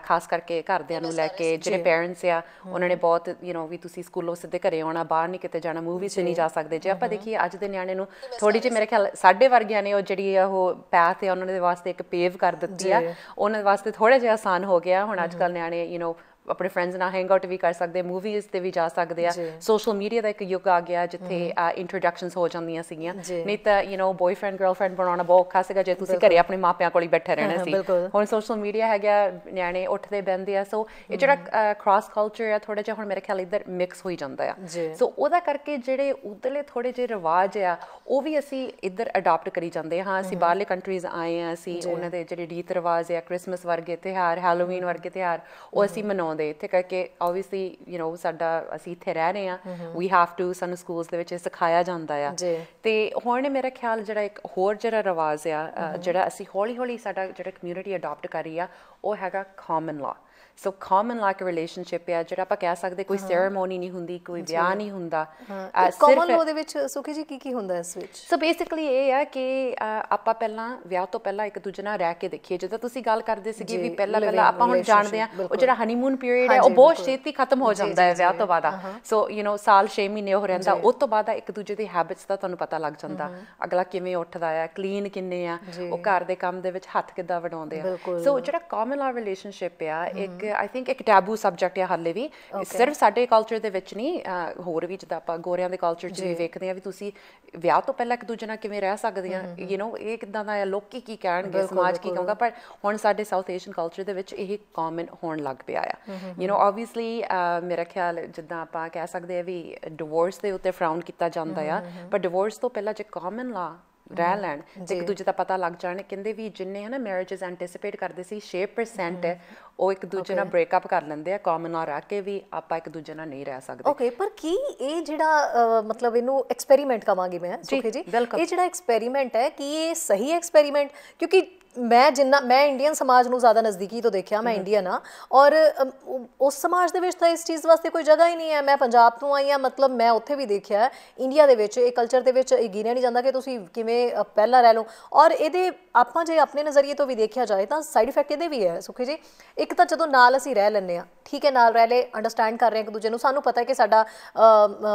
ਖਾਸ ਕਰਕੇ ਘਰਦਿਆਂ ਨੂੰ ਲੈ ਕੇ ਜਿਹੜੇ ਪੇਰੈਂਟਸ ਆ ਉਹਨਾਂ ਨੇ ਬਹੁਤ ਯੂ نو ਵੀ ਤੁਸੀਂ ਸਕੂਲੋਂ ਸਿੱਧੇ ਘਰੇ ਆਉਣਾ ਬਾਹਰ ਨਹੀਂ ਕਿਤੇ ਜਾਣਾ ਮੂਵੀ 'ਚ ਨਹੀਂ ਜਾ ਸਕਦੇ ਜੇ ਆਪਾਂ ਦੇਖੀਏ ਅੱਜ ਦੇ ਨਿਆਣੇ ਨੂੰ ਥੋੜੀ ਜਿਹੀ ਮੇਰੇ ਖਿਆਲ ਸਾਡੇ ਵਰਗਿਆਂ ਨੇ ਉਹ ਜਿਹੜੀ ਆ ਉਹ ਪੈਥ ਹੈ ਉਹਨਾਂ ਦੇ ਵਾਸਤੇ ਇੱਕ ਪੇਵ ਕਰ ਦਿੱਤੀ ਆ ਉਹਨਾਂ ਦੇ ਵਾਸਤੇ ਥੋੜਾ ਜਿਹਾ ਆਸਾਨ ਹੋ ਗਿਆ ਹੁਣ ਅੱਜ ਕੱਲ ਨਿਆਣੇ ਯੂ نو ਆਪਣੇ ਫਰੈਂਡਸ ਨਾਲ ਹੈਂਗ ਆਊਟ ਵੀ ਕਰ ਸਕਦੇ ਮੂਵੀਜ਼ ਤੇ ਵੀ ਜਾ ਸਕਦੇ ਆ ਸੋਸ਼ਲ ਮੀਡੀਆ ਦਾ ਇੱਕ ਯੁੱਗ ਆ ਗਿਆ ਜਿੱਥੇ ਇੰਟਰੋਡਕਸ਼ਨਸ ਹੋ ਜਾਂਦੀਆਂ ਸੀਗੀਆਂ ਨਹੀਂ ਤਾਂ ਯੂ نو ਬॉयਫ੍ਰੈਂਡ ਗਰਲਫ੍ਰੈਂਡ ਬਣਾਉਣਾ ਬਹੁਤ ਔਖਾ ਸੀਗਾ ਜੇ ਤੁਸੀਂ ਘਰੇ ਆਪਣੇ ਮਾਪਿਆਂ ਕੋਲ ਹੀ ਬੈਠੇ ਰਹਿਣਾ ਸੀ ਹੁਣ ਸੋਸ਼ਲ ਮੀਡੀਆ ਹੈ ਗਿਆ ਨਿਆਣੇ ਉੱਠਦੇ ਬੈੰਦੇ ਆ ਸੋ ਇਹ ਜਿਹੜਾ ਕ੍ਰਾਸ ਕਲਚਰ ਆ ਥੋੜਾ ਜਿਹਾ ਹੁਣ ਮੇਰੇ ਖਿਆਲ ਇੱਧਰ ਮਿਕਸ ਹੋਈ ਜਾਂਦਾ ਆ ਸੋ ਉਹਦਾ ਕਰਕੇ ਜਿਹੜੇ ਉਧਰਲੇ ਥੋੜੇ ਜਿਹੇ ਰਿਵਾਜ ਆ ਉਹ ਵੀ ਅਸੀਂ ਇੱਧਰ ਅਡਾਪਟ ਕਰੀ ਜਾਂਦੇ ਹਾਂ ਅਸੀਂ ਬਾਹਰਲੇ ਕੰਟਰੀਜ਼ ਆਏ ਆ ਅਸੀਂ ਉਹਨਾਂ ਦੇ ਜਿਹੜੇ ਰੀਤ ਰਿਵਾਜ ਆ ਕ੍ਰਿਸਮਸ ਵਰਗੇ ਤਿਹਾਰ ਹੈਲੋਵੀਨ ਵਰਗੇ ਤਿਹਾਰ ਉਹ ਅਸੀਂ ਮਨਾਉਂਦੇ ਆਉਂਦੇ ਇੱਥੇ ਕਰਕੇ ਆਬਵੀਅਸਲੀ ਯੂ نو ਸਾਡਾ ਅਸੀਂ ਇੱਥੇ ਰਹਿ ਰਹੇ ਆ ਵੀ ਹੈਵ ਟੂ ਸਾਨੂੰ ਸਕੂਲਸ ਦੇ ਵਿੱਚ ਸਿਖਾਇਆ ਜਾਂਦਾ ਆ ਤੇ ਹੁਣ ਮੇਰਾ ਖਿਆਲ ਜਿਹੜਾ ਇੱਕ ਹੋਰ ਜਿਹੜਾ ਰਿਵਾਜ ਆ ਜਿਹੜਾ ਅਸੀਂ ਹੌਲੀ ਹੌਲੀ ਸਾਡਾ ਜਿਹੜਾ ਕਮਿਊਨਿਟੀ ਅਡਾਪਟ ਕਰ ਰਹੀ ਆ ਉਹ ਹੈਗਾ common law so common like a relationship ਹੈ ਜਿਹੜਾ ਆਪਾਂ ਕਹਿ ਸਕਦੇ ਕੋਈ ਸੈਰੇਮੋਨੀ ਨਹੀਂ ਹੁੰਦੀ ਕੋਈ ਵਿਆਹ ਨਹੀਂ ਹੁੰਦਾ ਕਾਮਨ ਲੋ ਦੇ ਵਿੱਚ ਸੁਖੀ ਜੀ ਕੀ ਕੀ ਹੁੰਦਾ ਇਸ ਵਿੱਚ ਸੋ ਬੇਸਿਕਲੀ ਇਹ ਹੈ ਕਿ ਆਪਾਂ ਪਹਿਲਾਂ ਵਿਆਹ ਤੋਂ ਪਹਿਲਾਂ ਇੱਕ ਦੂਜੇ ਨਾਲ ਰਹਿ ਕੇ ਦੇਖੀਏ ਜਿੱਦਾਂ ਤੁਸੀਂ ਗੱਲ ਕਰਦੇ ਸੀਗੇ ਵੀ ਪਹਿਲਾਂ ਪਹਿਲਾਂ ਆਪਾਂ ਹੁਣ ਜਾਣਦੇ ਆ ਉਹ ਜਿਹੜਾ ਹਨੀਮੂਨ ਪੀਰੀਅਡ ਹੈ ਉਹ ਬਹੁਤ ਛੇਤੀ ਖਤਮ ਹੋ ਜਾਂਦਾ ਹੈ ਵਿਆਹ ਤੋਂ ਬਾਅਦ ਸੋ ਯੂ نو ਸਾਲ 6 ਮਹੀਨੇ ਹੋ ਰਹਿੰਦਾ ਉਸ ਤੋਂ ਬਾਅਦ ਇੱਕ ਦੂਜੇ ਦੀ ਹੈਬਿਟਸ ਦਾ ਤੁਹਾਨੂੰ ਪਤਾ ਲੱਗ ਜਾਂਦਾ ਅਗਲਾ ਕਿਵੇਂ ਉੱਠਦਾ ਆ ਕਲੀਨ ਕਿੰਨੇ ਆ ਉਹ ਘਰ ਦੇ ਕੰਮ ਦੇ ਵਿੱਚ ਹੱਥ ਕਿੱਦਾਂ ਵਡਾਉਂਦੇ ਆ ਸੋ ਜਿਹੜਾ ਕਾਮਨ ਲਾ ਰਿਲੇਸ਼ਨਸ਼ਿਪ ਆ ਇੱਕ ਕਿ ਆਈ ਥਿੰਕ ਇੱਕ ਟੈਬੂ ਸਬਜੈਕਟ ਹੈ ਹਾਲੇ ਵੀ ਸਿਰਫ ਸਾਡੇ ਕਲਚਰ ਦੇ ਵਿੱਚ ਨਹੀਂ ਹੋਰ ਵੀ ਜਿੱਦਾਂ ਆਪਾਂ ਗੋਰਿਆਂ ਦੇ ਕਲਚਰ 'ਚ ਵੀ ਵੇਖਦੇ ਆ ਵੀ ਤੁਸੀਂ ਵਿਆਹ ਤੋਂ ਪਹਿਲਾਂ ਇੱਕ ਦੂਜੇ ਨਾਲ ਕਿਵੇਂ ਰਹਿ ਸਕਦੇ ਆ ਯੂ نو ਇਹ ਕਿਦਾਂ ਦਾ ਹੈ ਲੋਕੀ ਕੀ ਕਹਿਣਗੇ ਸਮਾਜ ਕੀ ਕਹੂਗਾ ਪਰ ਹੁਣ ਸਾਡੇ ਸਾਊਥ ਏਸ਼ੀਅਨ ਕਲਚਰ ਦੇ ਵਿੱਚ ਇਹ ਕਾਮਨ ਹੋਣ ਲੱਗ ਪਿਆ ਆ ਯੂ نو ਆਬਵੀਅਸਲੀ ਮੇਰਾ ਖਿਆਲ ਜਿੱਦਾਂ ਆਪਾਂ ਕਹਿ ਸਕਦੇ ਆ ਵੀ ਡਿਵੋਰਸ ਦੇ ਉੱਤੇ ਫਰਾਊਨ ਕੀਤਾ ਜਾਂਦਾ ਆ ਪਰ ਡਿਵੋਰਸ ਤੋਂ ਪਹਿਲਾਂ ਜੇ ਕਾਮਨ ਲਾ ਰਹਿ ਲੈਣ ਇੱਕ ਦੂਜੇ ਦਾ ਪਤਾ ਲੱਗ ਜਾਣ ਕਹਿੰਦੇ ਵੀ ਜਿੰਨੇ ਹਨ ਮੈਰਿਜਸ ਐਂਟੀਸਪੇਟ ਕਰਦੇ ਸੀ 6% ਹੈ ਉਹ ਇੱਕ ਦੂਜੇ ਨਾਲ ਬ੍ਰੇਕਅਪ ਕਰ ਲੈਂਦੇ ਆ ਕਾਮਨ ਆ ਰਹਿ ਕੇ ਵੀ ਆਪਾਂ ਇੱਕ ਦੂਜੇ ਨਾਲ ਨਹੀਂ ਰਹਿ ਸਕਦੇ ਓਕੇ ਪਰ ਕੀ ਇਹ ਜਿਹੜਾ ਮਤਲਬ ਇਹਨੂੰ ਐਕਸਪੈਰੀਮੈਂਟ ਕਵਾਂਗੀ ਮੈਂ ਸੁਖੇ ਜੀ ਇਹ ਜਿਹੜਾ ਐਕਸਪੈਰੀਮੈਂਟ ਹੈ ਕਿ ਇਹ ਸਹੀ ਐਕਸਪੈਰੀਮੈਂਟ ਕਿਉਂਕਿ ਮੈਂ ਜਿੰਨਾ ਮੈਂ ਇੰਡੀਅਨ ਸਮਾਜ ਨੂੰ ਜ਼ਿਆਦਾ ਨਜ਼ਦੀਕੀ ਤੋਂ ਦੇਖਿਆ ਮੈਂ ਇੰਡੀਅਨ ਆ ਔਰ ਉਸ ਸਮਾਜ ਦੇ ਵਿੱਚ ਤਾਂ ਇਸ ਚੀਜ਼ ਵਾਸਤੇ ਕੋਈ ਜਗ੍ਹਾ ਹੀ ਨਹੀਂ ਹੈ ਮੈਂ ਪੰਜਾਬ ਤੋਂ ਆਈ ਆ ਮਤਲਬ ਮੈਂ ਉੱਥੇ ਵੀ ਦੇਖਿਆ ਇੰਡੀਆ ਦੇ ਵਿੱਚ ਇਹ ਕਲਚਰ ਦੇ ਵਿੱਚ ਇਹ ਗਿਣਿਆ ਨਹੀਂ ਜਾਂਦਾ ਕਿ ਤੁਸੀਂ ਕਿਵੇਂ ਪਹਿਲਾਂ ਰਹਿ ਲਓ ਔਰ ਇਹਦੇ ਆਪਾਂ ਜੇ ਆਪਣੇ ਨਜ਼ਰੀਏ ਤੋਂ ਵੀ ਦੇਖਿਆ ਜਾਏ ਤਾਂ ਸਾਈਡ ਇਫੈਕਟ ਇਹਦੇ ਵੀ ਹੈ ਸੁਖੇ ਜੀ ਇੱਕ ਤਾਂ ਜਦੋਂ ਨਾਲ ਅਸੀਂ ਰਹਿ ਲੈਂਦੇ ਆ ਠੀਕ ਹੈ ਨਾਲ ਰਹਿ ਲੈ ਅੰਡਰਸਟੈਂਡ ਕਰ ਰਹੇ ਆ ਇੱਕ ਦੂਜੇ ਨੂੰ ਸਾਨੂੰ ਪਤਾ ਹੈ ਕਿ ਸਾਡਾ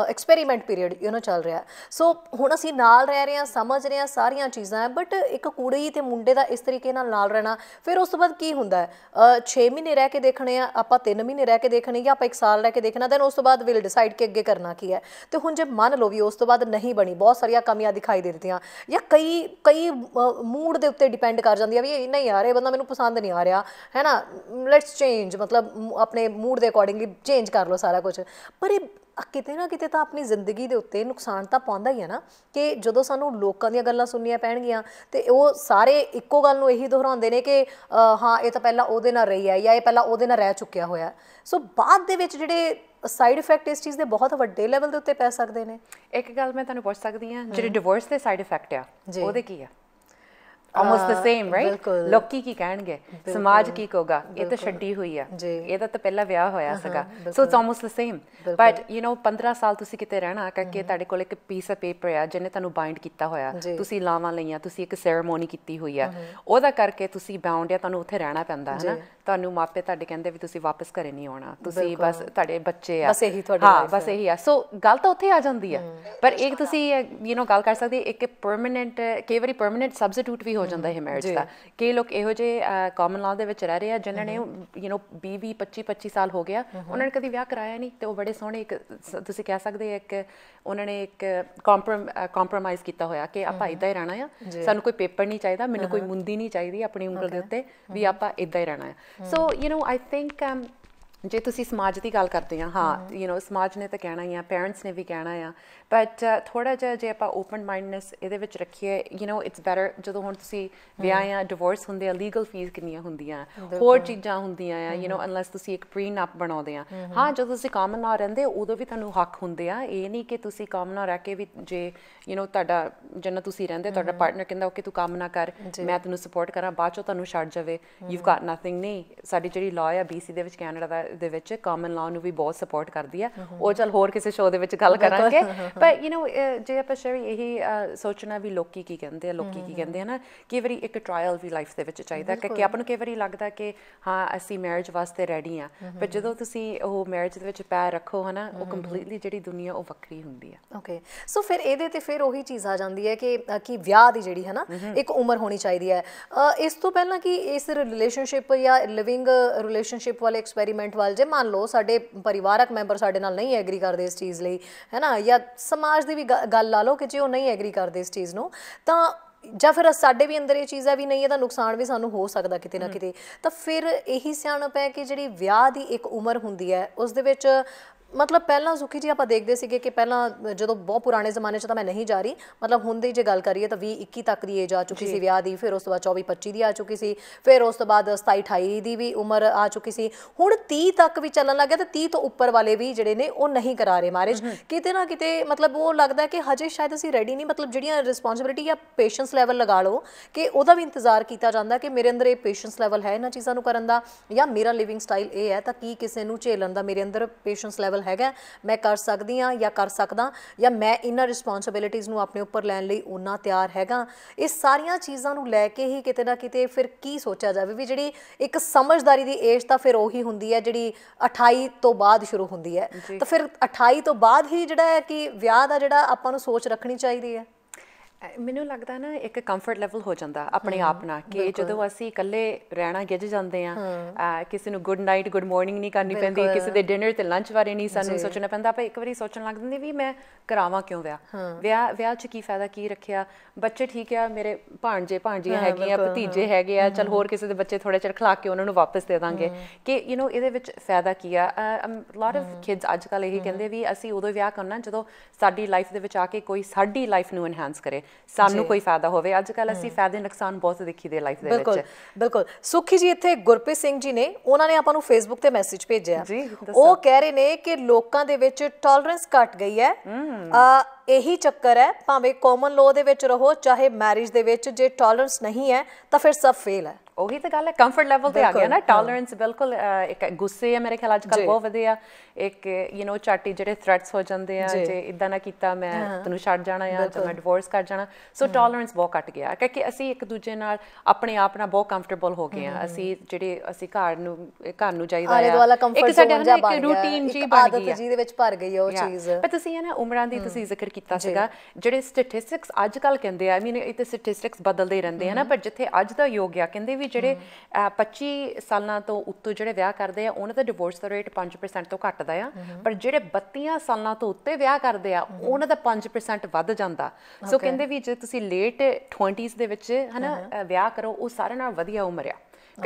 ਐਕਸਪੈਰੀਮੈਂਟ ਪੀਰੀਅਡ ਯੂ نو ਚੱਲ ਰਿਹਾ ਸੋ ਹੁਣ ਅਸੀਂ ਨਾਲ ਰਹਿ ਰਹੇ ਆ ਸਮਝ ਰਹੇ ਆ ਸਾਰੀਆਂ ਚੀਜ਼ਾਂ ਬਟ ਇੱਕ ਕੁੜੀ ਤੇ ਮੁੰਡੇ ਦਾ ਇਸ ਤਰੀਕੇ ਨਾਲ ਨਾਲ ਰਹਿਣਾ ਫਿਰ ਉਸ ਤੋਂ ਬਾਅਦ ਕੀ ਹੁੰਦਾ ਹੈ 6 ਮਹੀਨੇ ਰਹਿ ਕੇ ਦੇਖਣੇ ਆ ਆਪਾਂ 3 ਮਹੀਨੇ ਰਹਿ ਕੇ ਦੇਖਣੇ ਆ ਆਪਾਂ 1 ਸਾਲ ਰਹਿ ਕੇ ਦੇਖਣਾ ਦੈਨ ਉਸ ਤੋਂ ਬਾਅਦ ਵਿਲ ਡਿਸਾਈਡ ਕਿ ਅੱਗੇ ਕਰਨਾ ਕੀ ਹੈ ਤੇ ਹੁਣ ਜੇ ਮੰਨ ਲਓ ਵੀ ਉਸ ਤੋਂ ਬਾਅਦ ਨਹੀਂ ਬਣੀ ਬਹੁਤ ਸਾਰੀਆਂ ਕਮੀਆਂ ਦਿਖਾਈ ਦੇ ਦਿੱਤੀਆਂ ਜਾਂ ਕਈ ਕਈ ਮੂਡ ਦੇ ਉੱਤੇ ਡਿਪੈਂਡ ਕਰ ਜਾਂਦੀ ਆ ਵੀ ਨਹੀਂ ਯਾਰ ਇਹ ਬੰਦਾ ਮੈਨੂੰ ਪਸੰਦ ਨਹੀਂ ਆ ਰਿਹਾ ਹੈ ਨਾ ਲੈਟਸ ਚੇਂਜ ਮਤਲਬ ਆਪਣੇ ਮੂਡ ਦੇ ਅਕੋਰਡਿੰਗਲੀ ਚੇਂਜ ਕਰ ਲਓ ਸਾਰਾ ਕੁਝ ਪਰ ਇਹ ਕਿਤੇ ਨਾ ਕਿਤੇ ਤਾਂ ਆਪਣੀ ਜ਼ਿੰਦਗੀ ਦੇ ਉੱਤੇ ਨੁਕਸਾਨ ਤਾਂ ਪਾਉਂਦਾ ਹੀ ਹੈ ਨਾ ਕਿ ਜਦੋਂ ਸਾਨੂੰ ਲੋਕਾਂ ਦੀਆਂ ਗੱਲਾਂ ਸੁਣਨੀਆਂ ਪੈਣਗੀਆਂ ਤੇ ਉਹ ਸਾਰੇ ਇੱਕੋ ਗੱਲ ਨੂੰ ਇਹੀ ਦੁਹਰਾਉਂਦੇ ਨੇ ਕਿ ਹਾਂ ਇਹ ਤਾਂ ਪਹਿਲਾਂ ਉਹਦੇ ਨਾਲ ਰਹੀ ਹੈ ਜਾਂ ਇਹ ਪਹਿਲਾਂ ਉਹਦੇ ਨਾਲ ਰਹਿ ਚੁੱਕਿਆ ਹੋਇਆ ਸੋ ਬਾਅਦ ਦੇ ਵਿੱਚ ਜਿਹੜੇ ਸਾਈਡ ਇਫੈਕਟ ਇਸ ਚੀਜ਼ ਦੇ ਬਹੁਤ ਵੱਡੇ ਲੈਵਲ ਦੇ ਉੱਤੇ ਪੈ ਸਕਦੇ ਨੇ ਇੱਕ ਗੱਲ ਮੈਂ ਤੁਹਾਨੂੰ ਪੁੱਛ ਸਕਦੀ ਹਾਂ ਜਿਹੜੇ ਡਿਵੋਰਸ ਦੇ ਸਾਈਡ ਇਫੈਕਟ ਆ ਉਹਦੇ ਕੀ ਆ ਆਲਮੋਸਟ ਦ ਸੇਮ ਰਾਈਟ ਲੋਕੀ ਕੀ ਕਹਿਣਗੇ ਸਮਾਜ ਕੀ ਕਹੋਗਾ ਇਹ ਤਾਂ ਛੱਡੀ ਹੋਈ ਆ ਇਹਦਾ ਤਾਂ ਪਹਿਲਾ ਵਿਆਹ ਹੋਇਆ uh-huh, ਸੀਗਾ so it's almost the same but you know 15 ਸਾਲ ਤੁਸੀਂ ਕਿਤੇ ਰਹਿਣਾ uh-huh. ਕਰਕੇ ਤੁਹਾਡੇ ਕੋਲ ਇੱਕ ਪੀਸ ਆ ਪੇਪਰ ਆ ਜਿਹਨੇ ਤੁਹਾਨੂੰ ਬਾਈਂਡ ਕੀਤਾ ਹੋਇਆ ਤੁਸੀਂ ਲਾਵਾਂ ਲਈਆਂ ਤੁਸੀਂ ਇੱਕ ਸੈਰੇਮੋਨੀ ਕੀਤੀ ਹੋਈ ਆ uh-huh. ਉਹਦਾ ਕਰਕੇ ਤੁਸੀਂ ਬਾਉਂਡ ਆ ਤੁਹਾਨੂੰ ਉੱਥੇ ਰਹਿਣਾ ਪੈਂਦਾ ਹੈ ਨਾ ਤੁਹਾਨੂੰ ਮਾਪੇ ਤੁਹਾਡੇ ਕਹਿੰਦੇ ਵੀ ਤੁਸੀਂ ਵਾਪਸ ਘਰੇ ਨਹੀਂ ਆਉਣਾ ਤੁਸੀਂ ਬਸ ਤੁਹਾਡੇ ਬੱਚੇ ਆ ਬਸ ਇਹੀ ਤੁਹਾਡੇ ਹਾਂ ਬਸ ਇਹੀ ਆ ਸੋ ਗੱਲ ਤਾਂ ਉੱਥੇ ਆ ਜਾਂਦੀ ਆ ਪਰ ਇੱਕ ਤੁਸੀਂ ਯੂ نو ਗੱਲ ਕਰ ਸਕਦੇ ਇੱਕ ਪਰਮਨੈਂਟ ਕਈ ਵਾਰੀ ਪਰਮਨੈਂਟ ਸਬਸਟੀਟਿਊਟ ਵੀ ਹੋ ਜਾਂਦਾ ਹੈ ਮੈਰਿਜ ਦਾ ਕਈ ਲੋਕ ਇਹੋ ਜੇ ਕਾਮਨ ਲਾਅ ਦੇ ਵਿੱਚ ਰਹਿ ਰਹੇ ਆ ਜਿਨ੍ਹਾਂ ਨੇ ਯੂ نو ਬੀਵੀ 25 25 ਸਾਲ ਹੋ ਗਿਆ ਉਹਨਾਂ ਨੇ ਕਦੀ ਵਿਆਹ ਕਰਾਇਆ ਨਹੀਂ ਤੇ ਉਹ ਬੜੇ ਸੋਹਣੇ ਇੱਕ ਤੁਸੀਂ ਕਹਿ ਸਕਦੇ ਇੱਕ ਉਹਨਾਂ ਨੇ ਇੱਕ ਕੰਪਰੋਮਾਈਜ਼ ਕੀਤਾ ਹੋਇਆ ਕਿ ਆਪਾਂ ਇਦਾਂ ਹੀ ਰਹਿਣਾ ਆ ਸਾਨੂੰ ਕੋਈ ਪੇਪਰ ਨਹੀਂ ਚਾਹੀਦਾ ਮੈਨੂੰ ਕੋਈ ਮੁੰਦੀ ਨਹੀਂ ਚਾਹੀਦੀ ਆਪਣੀ ਉਂਗਲ ਦੇ ਉੱਤੇ ਵੀ ਆਪਾਂ ਇਦਾਂ ਹੀ ਰਹਿਣਾ ਆ So, you know, I think um, ਜੇ ਤੁਸੀਂ ਸਮਾਜ ਦੀ ਗੱਲ ਕਰਦੇ ਆ ਹਾਂ ਯੂ نو ਸਮਾਜ ਨੇ ਤਾਂ ਕਹਿਣਾ ਹੀ ਆ ਪੇਰੈਂਟਸ ਨੇ ਵੀ ਕਹਿਣਾ ਆ ਬਟ ਥੋੜਾ ਜਿਹਾ ਜੇ ਆਪਾਂ ਓਪਨ ਮਾਈਂਡਨੈਸ ਇਹਦੇ ਵਿੱਚ ਰੱਖੀਏ ਯੂ نو ਇਟਸ ਬੈਟਰ ਜਦੋਂ ਹੁਣ ਤੁਸੀਂ ਵਿਆਹ ਆ ਡਿਵੋਰਸ ਹੁੰਦੇ ਆ ਲੀਗਲ ਫੀਸ ਕਿੰਨੀਆਂ ਹੁੰਦੀਆਂ ਹੋਰ ਚੀਜ਼ਾਂ ਹੁੰਦੀਆਂ ਆ ਯੂ نو ਅਨਲੈਸ ਤੁਸੀਂ ਇੱਕ ਪ੍ਰੀਨਪ ਬਣਾਉਂਦੇ ਆ ਹਾਂ ਜਦੋਂ ਤੁਸੀਂ ਕਾਮਨ ਨਾ ਰਹਿੰਦੇ ਉਦੋਂ ਵੀ ਤੁਹਾਨੂੰ ਹੱਕ ਹੁੰਦੇ ਆ ਇਹ ਨਹੀਂ ਕਿ ਤੁਸੀਂ ਕਾਮਨ ਨਾ ਰਹਿ ਕੇ ਵੀ ਜੇ ਯੂ نو ਤੁਹਾਡਾ ਜਿੰਨਾ ਤੁਸੀਂ ਰਹਿੰਦੇ ਤੁਹਾਡਾ ਪਾਰਟਨਰ ਕਹਿੰਦਾ ਓਕੇ ਤੂੰ ਕਾਮਨ ਨਾ ਕਰ ਮੈਂ ਤੈਨੂੰ ਸਪੋਰਟ ਕਰਾਂ ਬਾਅਦ ਚੋਂ ਤੁਹਾਨੂੰ ਛੱਡ ਜਾਵੇ ਯੂਵ ਗਾਟ ਨਥਿੰਗ ਨਹੀਂ ਸਾਡੀ ਜਿਹੜੀ ਲਾਅ ਆ ਬੀਸੀ ਦੇ ਵਿੱਚ ਕੈਨੇਡਾ ਦਾ ਦੇ ਵਿੱਚ ਕਾਮਨ ਲਾਅ ਨੂੰ ਵੀ ਬਹੁਤ ਸਪੋਰਟ ਕਰਦੀ ਆ ਉਹ ਚਲ ਹੋਰ ਕਿਸੇ ਸ਼ੋਅ ਦੇ ਵਿੱਚ ਗੱਲ ਕਰਾਂਗੇ ਪਰ ਯੂ نو ਜੇ ਆਪਾਂ ਸ਼ੇਰੀ ਇਹ ਸੋਚਣਾ ਵੀ ਲੋਕੀ ਕੀ ਕਹਿੰਦੇ ਆ ਲੋਕੀ ਕੀ ਕਹਿੰਦੇ ਆ ਨਾ ਕਿ ਵਾਰੀ ਇੱਕ ਟ੍ਰਾਇਲ ਵੀ ਲਾਈਫ ਦੇ ਵਿੱਚ ਚਾਹੀਦਾ ਕਿ ਆਪਾਂ ਨੂੰ ਕਈ ਵਾਰੀ ਲੱਗਦਾ ਕਿ ਹਾਂ ਅਸੀਂ ਮੈਰਿਜ ਵਾਸਤੇ ਰੈਡੀ ਆ ਪਰ ਜਦੋਂ ਤੁਸੀਂ ਉਹ ਮੈਰਿਜ ਦੇ ਵਿੱਚ ਪੈਰ ਰੱਖੋ ਹਨਾ ਉਹ ਕੰਪਲੀਟਲੀ ਜਿਹੜੀ ਦੁਨੀਆ ਉਹ ਵੱਖਰੀ ਹੁੰਦੀ ਆ ਓਕੇ ਸੋ ਫਿਰ ਇਹਦੇ ਤੇ ਫਿਰ ਉਹੀ ਚੀਜ਼ ਆ ਜਾਂਦੀ ਹੈ ਕਿ ਕਿ ਵਿਆਹ ਦੀ ਜਿਹੜੀ ਹਨਾ ਇੱਕ ਉਮਰ ਹੋਣੀ ਚਾਹੀਦੀ ਹੈ ਇਸ ਤੋਂ ਪਹਿਲਾਂ ਕਿ ਇਸ ਰਿਲੇਸ਼ਨਸ਼ਿਪ ਜਾਂ ਲਿਵਿੰਗ ਰਿਲੇਸ਼ਨਸ਼ਿਪ ਵਾਲੇ ਐਕਸਪੈਰੀਮੈਂਟ ਵੱਲ ਜੇ ਮੰਨ ਲਓ ਸਾਡੇ ਪਰਿਵਾਰਕ ਮੈਂਬਰ ਸਾਡੇ ਨਾਲ ਨਹੀਂ ਐਗਰੀ ਕਰਦੇ ਇਸ ਚੀਜ਼ ਲਈ ਹੈਨਾ ਜਾਂ ਸਮਾਜ ਦੀ ਵੀ ਗੱਲ ਲਾ ਲਓ ਕਿ ਜੇ ਉਹ ਨਹੀਂ ਐਗਰੀ ਕਰਦੇ ਇਸ ਚੀਜ਼ ਨੂੰ ਤਾਂ ਜਾਂ ਫਿਰ ਸਾਡੇ ਵੀ ਅੰਦਰ ਇਹ ਚੀਜ਼ ਵੀ ਨਹੀਂ ਇਹਦਾ ਨੁਕਸਾਨ ਵੀ ਸਾਨੂੰ ਹੋ ਸਕਦਾ ਕਿਤੇ ਨਾ ਕਿਤੇ ਤਾਂ ਫਿਰ ਇਹੀ ਸਿਆਣਪ ਹੈ ਕਿ ਜਿਹੜੀ ਵਿਆਹ ਦੀ ਇੱਕ ਉਮਰ ਹੁੰਦੀ ਹੈ ਉਸ ਦੇ ਵਿੱਚ ਮਤਲਬ ਪਹਿਲਾਂ ਸੁਖੀ ਜੀ ਆਪਾਂ ਦੇਖਦੇ ਸੀਗੇ ਕਿ ਪਹਿਲਾਂ ਜਦੋਂ ਬਹੁਤ ਪੁਰਾਣੇ ਜ਼ਮਾਨੇ 'ਚ ਤਾਂ ਮੈਂ ਨਹੀਂ ਜਾ ਰਹੀ ਮਤਲਬ ਹੁਣ ਦੀ ਜੇ ਗੱਲ ਕਰੀਏ ਤਾਂ 20 21 ਤੱਕ ਦੀ ਏਜ ਆ ਚੁੱਕੀ ਸੀ ਵਿਆਹ ਦੀ ਫਿਰ ਉਸ ਤੋਂ ਬਾਅਦ 24 25 ਦੀ ਆ ਚੁੱਕੀ ਸੀ ਫਿਰ ਉਸ ਤੋਂ ਬਾਅਦ 27 28 ਦੀ ਵੀ ਉਮਰ ਆ ਚੁੱਕੀ ਸੀ ਹੁਣ 30 ਤੱਕ ਵੀ ਚੱਲਣ ਲੱਗਿਆ ਤਾਂ 30 ਤੋਂ ਉੱਪਰ ਵਾਲੇ ਵੀ ਜਿਹੜੇ ਨੇ ਉਹ ਨਹੀਂ ਕਰਾ ਰਹੇ ਮੈਰਿਜ ਕਿਤੇ ਨਾ ਕਿਤੇ ਮਤਲਬ ਉਹ ਲੱਗਦਾ ਕਿ ਹਜੇ ਸ਼ਾਇਦ ਅਸੀਂ ਰੈਡੀ ਨਹੀਂ ਮਤਲਬ ਜਿਹੜੀਆਂ ਰਿਸਪੌਂਸਿਬਿਲਟੀ ਆ ਪੇਸ਼ੈਂਸ ਲੈਵਲ ਲਗਾ ਲਓ ਕਿ ਉਹਦਾ ਵੀ ਇੰਤਜ਼ਾਰ ਕੀਤਾ ਜਾਂਦਾ ਕਿ ਮੇਰੇ ਅੰਦਰ ਇਹ ਪੇਸ਼ੈਂਸ ਲੈਵਲ ਹੈ ਇਹਨਾਂ ਚੀਜ਼ਾਂ ਨੂੰ ਕਰਨ ਦਾ ਜਾਂ ਮੇਰਾ ਲਿਵਿੰਗ ਸਟਾਈਲ ਇਹ ਹੈ ਤਾਂ ਕੀ ਕਿਸੇ ਨੂੰ ਝੇਲਣ ਦਾ ਮੇਰੇ ਅੰਦਰ ਪੇਸ਼ੈਂਸ ਲੈਵਲ ਪੋਸੀਬਲ ਹੈਗਾ ਮੈਂ ਕਰ ਸਕਦੀ ਆ ਜਾਂ ਕਰ ਸਕਦਾ ਜਾਂ ਮੈਂ ਇਹਨਾਂ ਰਿਸਪੌਂਸਿਬਿਲਟੀਆਂ ਨੂੰ ਆਪਣੇ ਉੱਪਰ ਲੈਣ ਲਈ ਉਹਨਾਂ ਤਿਆਰ ਹੈਗਾ ਇਹ ਸਾਰੀਆਂ ਚੀਜ਼ਾਂ ਨੂੰ ਲੈ ਕੇ ਹੀ ਕਿਤੇ ਨਾ ਕਿਤੇ ਫਿਰ ਕੀ ਸੋਚਿਆ ਜਾਵੇ ਵੀ ਜਿਹੜੀ ਇੱਕ ਸਮਝਦਾਰੀ ਦੀ ਏਜ ਤਾਂ ਫਿਰ ਉਹੀ ਹੁੰਦੀ ਹੈ ਜਿਹੜੀ 28 ਤੋਂ ਬਾਅਦ ਸ਼ੁਰੂ ਹੁੰਦੀ ਹੈ ਤਾਂ ਫਿਰ 28 ਤੋਂ ਬਾਅਦ ਹੀ ਜਿਹੜਾ ਹੈ ਕਿ ਵਿਆਹ ਦਾ ਜਿਹੜਾ ਆਪਾਂ ਨੂੰ ਸੋਚ ਰੱਖਣੀ ਚਾਹੀਦੀ ਹੈ ਮੈਨੂੰ ਲੱਗਦਾ ਨਾ ਇੱਕ ਕੰਫਰਟ ਲੈਵਲ ਹੋ ਜਾਂਦਾ ਆਪਣੇ ਆਪ ਨਾਲ ਕਿ ਜਦੋਂ ਅਸੀਂ ਇਕੱਲੇ ਰਹਿਣਾ ਗਿੱਜ ਜਾਂਦੇ ਆ ਕਿਸੇ ਨੂੰ ਗੁੱਡ ਨਾਈਟ ਗੁੱਡ ਮਾਰਨਿੰਗ ਨਹੀਂ ਕਰਨੀ ਪੈਂਦੀ ਕਿਸੇ ਦੇ ਡਿਨਰ ਤੇ ਲੰਚ ਬਾਰੇ ਨਹੀਂ ਸਾਨੂੰ ਸੋਚਣਾ ਪੈਂਦਾ ਆਪਾਂ ਇੱਕ ਵਾਰੀ ਸੋਚਣ ਲੱਗ ਜਾਂਦੇ ਵੀ ਮੈਂ ਕਰਾਵਾਂ ਕਿਉਂ ਵਿਆਹ ਵਿਆਹ ਵਿਆਹ 'ਚ ਕੀ ਫਾਇਦਾ ਕੀ ਰੱਖਿਆ ਬੱਚੇ ਠੀਕ ਆ ਮੇਰੇ ਭਾਂਜੇ ਭਾਂਜੀਆਂ ਹੈਗੇ ਆ ਭਤੀਜੇ ਹੈਗੇ ਆ ਚਲ ਹੋਰ ਕਿਸੇ ਦੇ ਬੱਚੇ ਥੋੜੇ ਚਿਰ ਖਲਾ ਕੇ ਉਹਨਾਂ ਨੂੰ ਵਾਪਸ ਦੇ ਦਾਂਗੇ ਕਿ ਯੂ نو ਇਹਦੇ ਵਿੱਚ ਫਾਇਦਾ ਕੀ ਆ ਲੋਟ ਆਫ ਕਿਡਸ ਅੱਜ ਕੱਲ ਇਹ ਕਹਿੰਦੇ ਵੀ ਅਸੀਂ ਉਦੋਂ ਵਿਆਹ ਕਰਨਾ ਜਦੋਂ ਸਾਡੀ ਲਾਈਫ ਦੇ ਵਿੱਚ ਆ ਕੇ ਕੋਈ ਸਾਡੀ ਲਾਈਫ ਨੂੰ ਐਨਹਾਂਸ ਕਰੇ ਸਾਨੂੰ ਕੋਈ ਫਾਇਦਾ ਹੋਵੇ ਅੱਜ ਕੱਲ ਅਸੀਂ ਫਾਇਦੇ ਨੁਕਸਾਨ ਬਹੁਤ ਦੇਖੀਦੇ ਲਾਈਫ ਦੇ ਵਿੱਚ ਬਿਲਕੁਲ ਬਿਲਕੁਲ ਸੁਖੀ ਜੀ ਇੱਥੇ ਗੁਰਪ੍ਰੀਤ ਸਿੰਘ ਜੀ ਨੇ ਉਹਨਾਂ ਨੇ ਆਪਾਂ ਨੂੰ ਫੇਸਬੁੱਕ ਤੇ ਮੈਸੇਜ ਭੇਜਿਆ ਉਹ ਕਹਿ ਰਹੇ ਨੇ ਕਿ ਲੋਕਾਂ ਦੇ ਵਿੱਚ ਟੋਲਰੈਂਸ ਘਟ ਗਈ ਹੈ ਆ ਇਹੀ ਚੱਕਰ ਹੈ ਭਾਵੇਂ ਕਾਮਨ ਲਾਅ ਦੇ ਵਿੱਚ ਰਹੋ ਚਾਹੇ ਮੈਰਿਜ ਦੇ ਵਿੱਚ ਜੇ ਟੋਲਰੈਂਸ ਨਹੀਂ ਹੈ ਤਾਂ ਫਿਰ ਸਭ ਫੇਲ ਹੈ ਉਹੀ ਤਾਂ ਗੱਲ ਹੈ ਕੰਫਰਟ ਲੈਵਲ ਤੇ ਆ ਗਿਆ ਨਾ ਟੋਲਰੈਂਸ ਬਿਲਕੁਲ ਇੱਕ ਗੁੱਸੇ ਹੈ ਮੇਰੇ ਖਿਆਲ ਅੱਜ ਕੱਲ ਬਹੁਤ ਵਧੀਆ ਇੱਕ ਯੂ نو ਚਾਟੀ ਜਿਹੜੇ ਥ੍ਰੈਟਸ ਹੋ ਜਾਂਦੇ ਆ ਜੇ ਇਦਾਂ ਨਾ ਕੀਤਾ ਮੈਂ ਤੈਨੂੰ ਛੱਡ ਜਾਣਾ ਆ ਤੇ ਮੈਂ ਡਿਵੋਰਸ ਕਰ ਜਾਣਾ ਸੋ ਟੋਲਰੈਂਸ ਬਹੁਤ ਘਟ ਗਿਆ ਕਿਉਂਕਿ ਅਸੀਂ ਇੱਕ ਦੂਜੇ ਨਾਲ ਆਪਣੇ ਆਪ ਨਾਲ ਬਹੁਤ ਕੰਫਰਟੇਬਲ ਹੋ ਗਏ ਆ ਅਸੀਂ ਜਿਹੜੇ ਅਸੀਂ ਘਰ ਨੂੰ ਘਰ ਨੂੰ ਜਾਈਦਾ ਆ ਇੱਕ ਸਾਡਾ ਇੱਕ ਰੂਟੀਨ ਜੀ ਬਣ ਗਈ ਆ ਜੀ ਦੇ ਵਿੱਚ ਭਰ ਗਈ ਆ ਉਹ ਚੀਜ਼ ਪਰ ਤੁਸੀਂ ਇਹ ਨਾ ਉਮਰਾਂ ਦੀ ਤੁਸੀਂ ਜ਼ਿਕਰ ਕੀਤਾ ਸੀਗਾ ਜਿਹੜੇ ਸਟੈਟਿਸਟਿਕਸ ਅੱਜ ਕੱਲ ਕਹਿੰਦੇ ਆ ਆਈ ਮੀਨ ਇਹ ਤੇ ਸਟੈਟਿਸਟਿਕਸ ਬਦਲਦੇ ਰਹਿੰਦੇ ਆ ਨਾ ਪਰ ਜਿੱਥੇ ਅੱਜ ਦਾ ਯੋਗ ਆ ਕਹਿੰਦੇ ਵੀ ਜਿਹੜੇ 25 ਸਾਲਾਂ ਤੋਂ ਉੱਤੋਂ ਜਿਹੜੇ ਵਿਆਹ ਕਰਦੇ ਆ ਉਹਨਾਂ ਦਾ ਡਿਵੋਰਸ ਦਾ ਰੇਟ 5% ਤੋਂ ਘੱਟਦਾ ਆ ਪਰ ਜਿਹੜੇ 32 ਸਾਲਾਂ ਤੋਂ ਉੱਤੇ ਵਿਆਹ ਕਰਦੇ ਆ ਉਹਨਾਂ ਦਾ 5% ਵੱਧ ਜਾਂਦਾ ਸੋ ਕਹਿੰਦੇ ਵੀ ਜੇ ਤੁਸੀਂ ਲੇਟ 20s ਦੇ ਵਿੱਚ ਹਨਾ ਵਿਆਹ ਕਰੋ ਉਹ ਸਾਰਿਆਂ ਨਾਲ ਵਧੀਆ ਉਮਰ ਆ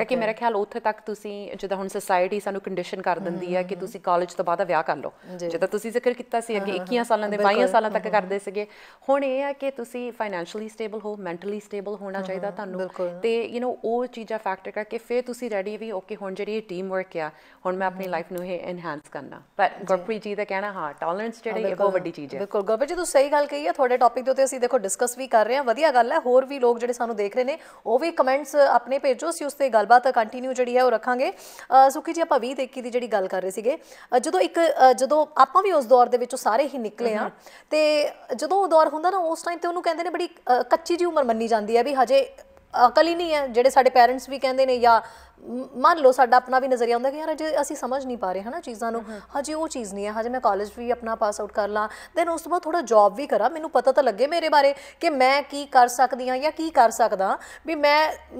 ਕਿ ਮੇਰੇ ਖਿਆਲ ਉੱਥੇ ਤੱਕ ਤੁਸੀਂ ਜਿੱਦਾਂ ਹੁਣ ਸੋਸਾਇਟੀ ਸਾਨੂੰ ਕੰਡੀਸ਼ਨ ਕਰ ਦਿੰਦੀ ਹੈ ਕਿ ਤੁਸੀਂ ਕਾਲਜ ਤੋਂ ਬਾਅਦ ਵਿਆਹ ਕਰ ਲਓ ਜਿੱਦਾਂ ਤੁਸੀਂ ਜ਼ਿਕਰ ਕੀਤਾ ਸੀ ਅੱਗੇ 21 ਸਾਲਾਂ ਦੇ 22 ਸਾਲਾਂ ਤੱਕ ਕਰਦੇ ਸੀਗੇ ਹੁਣ ਇਹ ਹੈ ਕਿ ਤੁਸੀਂ ਫਾਈਨੈਂਸ਼ੀਅਲੀ ਸਟੇਬਲ ਹੋ ਮੈਂਟਲੀ ਸਟੇਬਲ ਹੋਣਾ ਚਾਹੀਦਾ ਤੁਹਾਨੂੰ ਤੇ ਯੂ نو ਉਹ ਚੀਜ਼ਾਂ ਫੈਕਟਰ ਕਰਕੇ ਫਿਰ ਤੁਸੀਂ ਰੈਡੀ ਵੀ ਓਕੇ ਹੁਣ ਜਿਹੜੀ ਟੀਮ ਵਰਕ ਆ ਹੁਣ ਮੈਂ ਆਪਣੀ ਲਾਈਫ ਨੂੰ ਇਹ ਐਨਹਾਂਸ ਕਰਨਾ ਪਰ ਗੁਰਪ੍ਰੀਤ ਜੀ ਦਾ ਕਹਿਣਾ ਹਾਂ ਟੋਲਰੈਂਸ ਜਿਹੜੀ ਇਹ ਬਹੁਤ ਵੱਡੀ ਚੀਜ਼ ਹੈ ਬਿਲਕੁਲ ਗੁਰਪ੍ਰੀਤ ਜੀ ਤੁਸੀਂ ਸਹੀ ਗੱਲ ਕਹੀ ਹੈ ਤੁਹਾਡੇ ਟੌਪਿਕ ਦੇ ਉੱਤੇ ਅਸੀਂ ਦੇਖੋ ਡਿਸਕਸ ਵੀ ਕਰ ਰਹੇ ਹਾਂ ਵਧੀਆ ਗੱਲ ਹੈ ਹੋਰ ਵੀ ਲੋਕ ਜਿਹੜੇ ਸਾਨੂੰ ਦੇਖ ਰਹੇ ਨੇ ਉਹ ਵੀ ਕਮੈਂਟਸ ਆਪਣੇ ਭੇਜੋ ਅਸੀਂ ਉਸ ਤੇ ਗੱਲ ਗੱਲਬਾਤ ਕੰਟੀਨਿਊ ਜਿਹੜੀ ਹੈ ਉਹ ਰੱਖਾਂਗੇ ਸੁਖੀ ਜੀ ਆਪਾਂ 20 21 ਦੀ ਜਿਹੜੀ ਗੱਲ ਕਰ ਰਹੇ ਸੀਗੇ ਜਦੋਂ ਇੱਕ ਜਦੋਂ ਆਪਾਂ ਵੀ ਉਸ ਦੌਰ ਦੇ ਵਿੱਚੋਂ ਸਾਰੇ ਹੀ ਨਿਕਲੇ ਆ ਤੇ ਜਦੋਂ ਉਹ ਦੌਰ ਹੁੰਦਾ ਨਾ ਉਸ ਟਾਈਮ ਤੇ ਉਹਨੂੰ ਕਹਿੰਦੇ ਨੇ ਬੜੀ ਕੱਚੀ ਜੀ ਉਮਰ ਮੰਨੀ ਜਾਂਦੀ ਹੈ ਵੀ ਹਜੇ ਅਕਲ ਹੀ ਨਹੀਂ ਹੈ ਜਿਹੜੇ ਸਾਡੇ ਪੇਰੈਂਟਸ ਵੀ ਕਹਿੰਦੇ ਨੇ ਜਾਂ ਮੰਨ ਲਓ ਸਾਡਾ ਆਪਣਾ ਵੀ ਨਜ਼ਰੀਆ ਹੁੰਦਾ ਕਿ ਯਾਰ ਅਜੇ ਅਸੀਂ ਸਮਝ ਨਹੀਂ ਪਾ ਰਹੇ ਹਨਾ ਚੀਜ਼ਾਂ ਨੂੰ ਹਜੇ ਉਹ ਚੀਜ਼ ਨਹੀਂ ਹੈ ਹਜੇ ਮੈਂ ਕਾਲਜ ਵੀ ਆਪਣਾ ਪਾਸ ਆਊਟ ਕਰ ਲਾਂ ਦੈਨ ਉਸ ਤੋਂ ਬਾਅਦ ਥੋੜਾ ਜੌਬ ਵੀ ਕਰਾਂ ਮੈਨੂੰ ਪਤਾ ਤਾਂ ਲੱਗੇ ਮੇਰੇ ਬਾਰੇ ਕਿ ਮੈਂ ਕੀ ਕਰ ਸਕਦੀ ਹਾਂ ਜਾਂ ਕੀ ਕਰ ਸਕਦਾ ਵੀ ਮੈਂ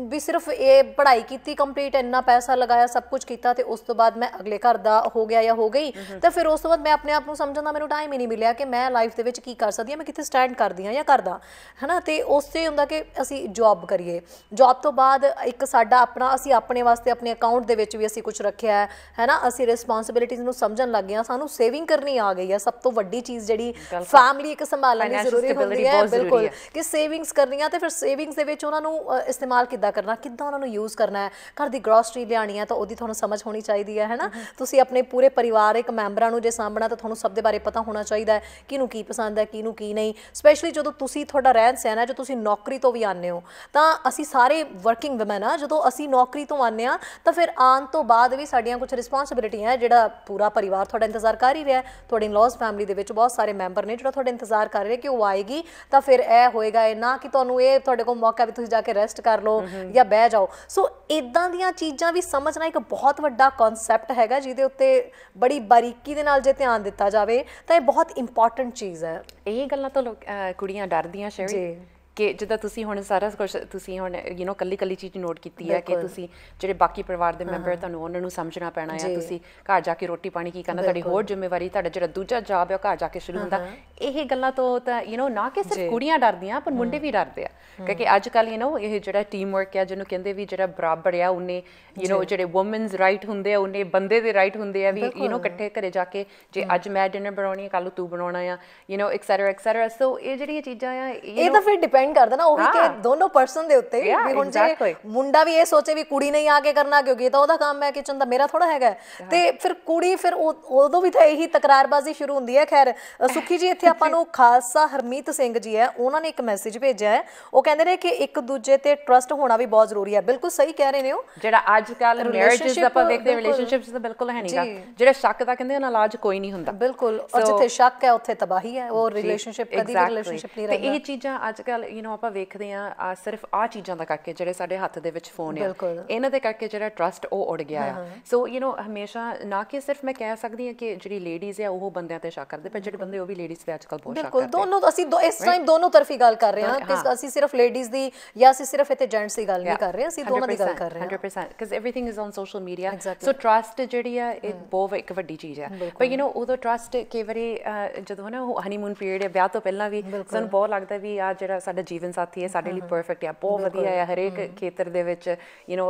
ਵੀ ਸਿਰਫ ਇਹ ਪੜ੍ਹਾਈ ਕੀਤੀ ਕੰਪਲੀਟ ਇੰਨਾ ਪੈਸਾ ਲਗਾਇਆ ਸਭ ਕੁਝ ਕੀਤਾ ਤੇ ਉਸ ਤੋਂ ਬਾਅਦ ਮੈਂ ਅਗਲੇ ਘਰ ਦਾ ਹੋ ਗਿਆ ਜਾਂ ਹੋ ਗਈ ਤਾਂ ਫਿਰ ਉਸ ਤੋਂ ਬਾਅਦ ਮੈਂ ਆਪਣੇ ਆਪ ਨੂੰ ਸਮਝਣ ਦਾ ਮੈਨੂੰ ਟਾਈਮ ਹੀ ਨਹੀਂ ਮਿਲਿਆ ਕਿ ਮੈਂ ਲਾਈਫ ਦੇ ਵਿੱਚ ਕੀ ਕਰ ਸਕਦੀ ਹਾਂ ਮੈਂ ਕਿੱਥੇ ਸਟੈਂਡ ਕਰਦੀ ਹਾਂ ਜਾਂ ਕਰਦਾ ਹਨਾ ਤੇ ਉਸੇ ਹੁੰਦਾ ਕਿ ਅਸੀਂ ਜੌਬ ਕਰੀਏ ਜੌਬ ਤੋਂ ਬਾਅਦ ਇੱਕ ਸਾਡਾ ਆਪਣਾ ਅਸੀਂ ਆਪਣੇ ਵਾਸਤੇ ਆਪਣੇ ਅਕਾਊਂਟ ਦੇ ਵਿੱਚ ਵੀ ਅਸੀਂ ਕੁਝ ਰੱਖਿਆ ਹੈ ਹੈਨਾ ਅਸੀਂ ਰਿਸਪੌਂਸਿਬਿਲਿਟੀਜ਼ ਨੂੰ ਸਮਝਣ ਲੱਗ ਗਏ ਹਾਂ ਸਾਨੂੰ ਸੇਵਿੰਗ ਕਰਨੀ ਆ ਗਈ ਹੈ ਸਭ ਤੋਂ ਵੱਡੀ ਚੀਜ਼ ਜਿਹੜੀ ਫੈਮਿਲੀ ਇੱਕ ਸੰਭਾਲਣੀ ਜ਼ਰੂਰੀ ਹੁੰਦੀ ਹੈ ਬਿਲਕੁਲ ਕਿ ਸੇਵਿੰਗਸ ਕਰਨੀਆਂ ਤੇ ਫਿਰ ਸੇਵਿੰਗਸ ਦੇ ਵਿੱਚ ਉਹਨਾਂ ਨੂੰ ਇਸਤੇਮਾਲ ਕਿੱਦਾਂ ਕਰਨਾ ਕਿੱਦਾਂ ਉਹਨਾਂ ਨੂੰ ਯੂਜ਼ ਕਰਨਾ ਹੈ ਘਰ ਦੀ ਗ੍ਰੋਸਰੀ ਲਿਆਣੀ ਹੈ ਤਾਂ ਉਹਦੀ ਤੁਹਾਨੂੰ ਸਮਝ ਹੋਣੀ ਚਾਹੀਦੀ ਹੈ ਹੈਨਾ ਤੁਸੀਂ ਆਪਣੇ ਪੂਰੇ ਪਰਿਵਾਰਕ ਮੈਂਬਰਾਂ ਨੂੰ ਜੇ ਸਾਂਭਣਾ ਤਾਂ ਤੁਹਾਨੂੰ ਸਭ ਦੇ ਬਾਰੇ ਪਤਾ ਹੋਣਾ ਚਾਹੀਦਾ ਹੈ ਕਿ ਨੂੰ ਕੀ ਪਸੰਦ ਹੈ ਕਿ ਨੂੰ ਕੀ ਨਹੀਂ ਸਪੈਸ਼ਲੀ ਜਦੋਂ ਤੁਸੀਂ ਤੁਹਾਡਾ ਰਹਿਣ ਸਹਿਣਾ ਹੈ ਜੋ ਤੁਸੀਂ ਨੌਕਰੀ ਤੋਂ ਵੀ ਆਨੇ ਹੋ ਤਾਂ ਅਸੀਂ ਸਾਰੇ ਵਰਕਿੰਗ ਔਮਨ ਆ ਜਦੋਂ ਅਸੀਂ ਨੌਕਰੀ ਤੋਂ ਚਾਹੁੰਦੇ ਆ ਤਾਂ ਫਿਰ ਆਉਣ ਤੋਂ ਬਾਅਦ ਵੀ ਸਾਡੀਆਂ ਕੁਝ ਰਿਸਪੌਂਸਿਬਿਲਟੀਆਂ ਹੈ ਜਿਹੜਾ ਪੂਰਾ ਪਰਿਵਾਰ ਤੁਹਾਡਾ ਇੰਤਜ਼ਾਰ ਕਰ ਹੀ ਰਿਹਾ ਹੈ ਤੁਹਾਡੇ ਇਨ ਫੈਮਿਲੀ ਦੇ ਵਿੱਚ ਬਹੁਤ ਸਾਰੇ ਮੈਂਬਰ ਨੇ ਜਿਹੜਾ ਤੁਹਾਡਾ ਇੰਤਜ਼ਾਰ ਕਰ ਰਹੇ ਕਿ ਉਹ ਆਏਗੀ ਤਾਂ ਫਿਰ ਇਹ ਹੋਏਗਾ ਇਹ ਨਾ ਕਿ ਤੁਹਾਨੂੰ ਇਹ ਤੁਹਾਡੇ ਕੋਲ ਮੌਕਾ ਵੀ ਤੁਸੀਂ ਜਾ ਕੇ ਰੈਸਟ ਕਰ ਲਓ ਜਾਂ ਬਹਿ ਜਾਓ ਸੋ ਇਦਾਂ ਦੀਆਂ ਚੀਜ਼ਾਂ ਵੀ ਸਮਝਣਾ ਇੱਕ ਬਹੁਤ ਵੱਡਾ ਕਨਸੈਪਟ ਹੈਗਾ ਜਿਹਦੇ ਉੱਤੇ ਬੜੀ ਬਾਰੀਕੀ ਦੇ ਨਾਲ ਜੇ ਧਿਆਨ ਦਿੱਤਾ ਜਾਵੇ ਤਾਂ ਇਹ ਬਹੁਤ ਇੰਪੋਰਟੈਂਟ ਚੀਜ਼ ਹੈ ਇਹ ਗੱਲਾਂ ਤੋਂ ਕੁੜੀਆਂ ਡਰਦੀਆਂ ਸ਼ੇਰੀ ਕਿ ਜਿੱਦਾਂ ਤੁਸੀਂ ਹੁਣ ਸਾਰਾ ਕੁਝ ਤੁਸੀਂ ਹੁਣ ਯੂ نو ਕੱਲੀ ਕੱਲੀ ਚੀਜ਼ ਨੋਟ ਕੀਤੀ ਹੈ ਕਿ ਤੁਸੀਂ ਜਿਹੜੇ ਬਾਕੀ ਪਰਿਵਾਰ ਦੇ ਮੈਂਬਰ ਤੁਹਾਨੂੰ ਉਹਨਾਂ ਨੂੰ ਸਮਝਣਾ ਪੈਣਾ ਹੈ ਤੁਸੀਂ ਘਰ ਜਾ ਕੇ ਰੋਟੀ ਪਾਣੀ ਕੀ ਕਰਨਾ ਤੁਹਾਡੀ ਹੋਰ ਜ਼ਿੰਮੇਵਾਰੀ ਤੁਹਾਡਾ ਜਿਹੜਾ ਦੂਜਾ ਜੌਬ ਹੈ ਉਹ ਘਰ ਜਾ ਕੇ ਸ਼ੁਰੂ ਹੁੰਦਾ ਇਹ ਗੱਲਾਂ ਤੋਂ ਤਾਂ ਯੂ نو ਨਾ ਕਿ ਸਿਰਫ ਕੁੜੀਆਂ ਡਰਦੀਆਂ ਪਰ ਮੁੰਡੇ ਵੀ ਡਰਦੇ ਆ ਕਿਉਂਕਿ ਅੱਜ ਕੱਲ ਯੂ نو ਇਹ ਜਿਹੜਾ ਟੀਮ ਵਰਕ ਹੈ ਜਿਹਨੂੰ ਕਹਿੰਦੇ ਵੀ ਜਿਹੜਾ ਬਰਾਬਰ ਆ ਉਹਨੇ ਯੂ نو ਜਿਹੜੇ ਔਮਨਸ ਰਾਈਟ ਹੁੰਦੇ ਆ ਉਹਨੇ ਬੰਦੇ ਦੇ ਰਾਈਟ ਹੁੰਦੇ ਆ ਵੀ ਯੂ نو ਇਕੱਠੇ ਘਰੇ ਜਾ ਕੇ ਜੇ ਅੱਜ ਮੈਂ ਡਿਨਰ ਬਣਾਉਣੀ ਹੈ ਕੱਲ ਤੂੰ ਬਣਾਉਣਾ ਆ you know etcetera etcetera so ਇਹ ਜਿਹੜੀਆਂ ਚੀਜ਼ਾਂ ਆ ਇਹ ਤਾਂ ਫਿਰ ਡਿਪੈਂਡ ਕਰਦਾ ਨਾ ਉਹੀ ਕਿ ਦੋਨੋਂ ਪਰਸਨ ਦੇ ਉੱਤੇ ਵੀ ਹੁਣ ਜੇ ਮੁੰਡਾ ਵੀ ਇਹ ਸੋਚੇ ਵੀ ਕੁੜੀ ਨਹੀਂ ਆ ਕੇ ਕਰਨਾ ਕਿਉਂਕਿ ਇਹ ਤਾਂ ਉਹਦਾ ਕੰਮ ਹੈ ਕਿਚਨ ਦਾ ਮੇਰਾ ਥੋੜਾ ਹੈਗਾ ਤੇ ਫਿਰ ਕੁੜੀ ਫਿਰ ਉਦੋਂ ਵੀ ਤਾਂ ਇਹੀ ਤਕਰਾਰਬਾਜ਼ੀ ਸ਼ੁਰੂ ਹੁੰਦੀ ਹੈ ਖੈਰ ਸੁਖੀ ਜੀ ਇੱਥੇ ਆਪਾਂ ਨੂੰ (laughs) ਖਾਲਸਾ ਹਰਮੀਤ ਸਿੰਘ ਜੀ ਹੈ ਉਹਨਾਂ ਨੇ ਇੱਕ ਮੈਸੇਜ ਭੇਜਿਆ ਹੈ ਉਹ ਕਹਿੰਦੇ ਨੇ ਕਿ ਇੱਕ ਦੂਜੇ ਤੇ ਟਰਸਟ ਹੋਣਾ ਵੀ ਬਹੁਤ ਜ਼ਰੂਰੀ ਹੈ ਬਿਲਕੁਲ ਸਹੀ ਕਹਿ ਰਹੇ ਨੇ ਉਹ ਜਿਹੜਾ ਅੱਜ ਕੱਲ ਮੈਰਿਜਸ ਦਾ ਆਪਾਂ ਵੇਖਦੇ ਰਿਲੇਸ਼ਨਸ਼ਿਪਸ ਦਾ ਬਿਲਕੁਲ ਹੈ ਨਹੀਂਗਾ ਜਿਹੜਾ ਸ਼ੱਕ ਦਾ ਕਹਿੰਦੇ ਉਹਨਾਂ ਇਲਾਜ ਕੋਈ ਨਹੀਂ ਹੁੰਦਾ ਬਿਲਕੁਲ ਔਰ ਜਿੱਥੇ ਸ਼ੱਕ ਹੈ ਉੱਥੇ ਤਬਾਹੀ ਹੈ ਉਹ ਰਿਲੇਸ਼ਨਸ਼ਿਪ ਕਦੀ ਰਿਲੇਸ਼ਨਸ਼ਿਪ ਨਹੀਂ ਰਹਿੰਦਾ ਤੇ ਇਹ ਚੀਜ਼ਾਂ ਅੱਜ ਕੱਲ ਯੂ نو ਆਪਾਂ ਵੇਖਦੇ ਆ ਸਿਰਫ ਆ ਚੀਜ਼ਾਂ ਦਾ ਕਰਕੇ ਜਿਹੜੇ ਸਾਡੇ ਹੱਥ ਦੇ ਵਿੱਚ ਫੋਨ ਆ ਇਹਨਾਂ ਦੇ ਕਰਕੇ ਜਿਹੜਾ ਟਰਸਟ ਉਹ ਉੜ ਗਿਆ ਆ ਸੋ ਯੂ نو ਹਮੇਸ਼ਾ ਨਾ ਕਿ ਸਿਰਫ ਮੈਂ ਕਹਿ ਸਕਦੀ ਆ ਕਿ ਜਿਹੜੀ ਲੇਡੀਜ਼ ਆ ਉਹ ਬੰਦਿਆਂ ਤੇ ਸ਼ੱਕ ਕਰਦੇ ਪਰ ਜਿਹੜੇ ਬੰਦੇ ਉਹ ਵੀ ਲੇਡੀਜ਼ ਤੇ ਅੱਜਕੱਲ ਬਹੁਤ ਸ਼ੱਕ ਕਰਦੇ ਬਿਲਕੁਲ ਦੋਨੋਂ ਅਸੀਂ ਦੋ ਇਸ ਟਾਈਮ ਦੋਨੋਂ ਤਰਫੀ ਗੱਲ ਕਰ ਰਹੇ ਆ ਕਿ ਅਸੀਂ ਸਿਰਫ ਲੇਡੀਜ਼ ਦੀ ਜਾਂ ਅਸੀਂ ਸਿਰਫ ਇੱਥੇ ਜੈਂਟਸ ਦੀ ਗੱਲ ਨਹੀਂ ਕਰ ਰਹੇ ਅਸੀਂ ਦੋਨਾਂ ਦੀ ਗੱਲ ਕਰ ਰਹੇ ਹਾਂ 100% ਕਿਉਂਕਿ everything is on social media so trust ਜਿਹੜੀ ਆ ਇਹ hmm. ਬਹੁਤ ਇੱਕ ਵੱਡੀ ਚੀਜ਼ ਆ ਪਰ ਯੂ نو ਉਦੋਂ ਟਰਸਟ ਕਈ ਜਦੋਂ ਨਾ ਹਨੀਮੂਨ ਪੀਰੀਅਡ ਹੈ ਵਿਆਹ ਤੋਂ ਪਹਿਲਾਂ ਵੀ ਸਾਨੂੰ ਬਹੁਤ ਲੱਗਦਾ ਵੀ ਆ ਜਿਹੜਾ ਸਾਡਾ ਜੀਵਨ ਸਾਥੀ ਹੈ ਸਾਡੇ ਲਈ ਪਰਫੈਕਟ ਹੈ ਬਹੁਤ ਵਧੀਆ ਹੈ ਹਰੇਕ ਖੇਤਰ ਦੇ ਵਿੱਚ you know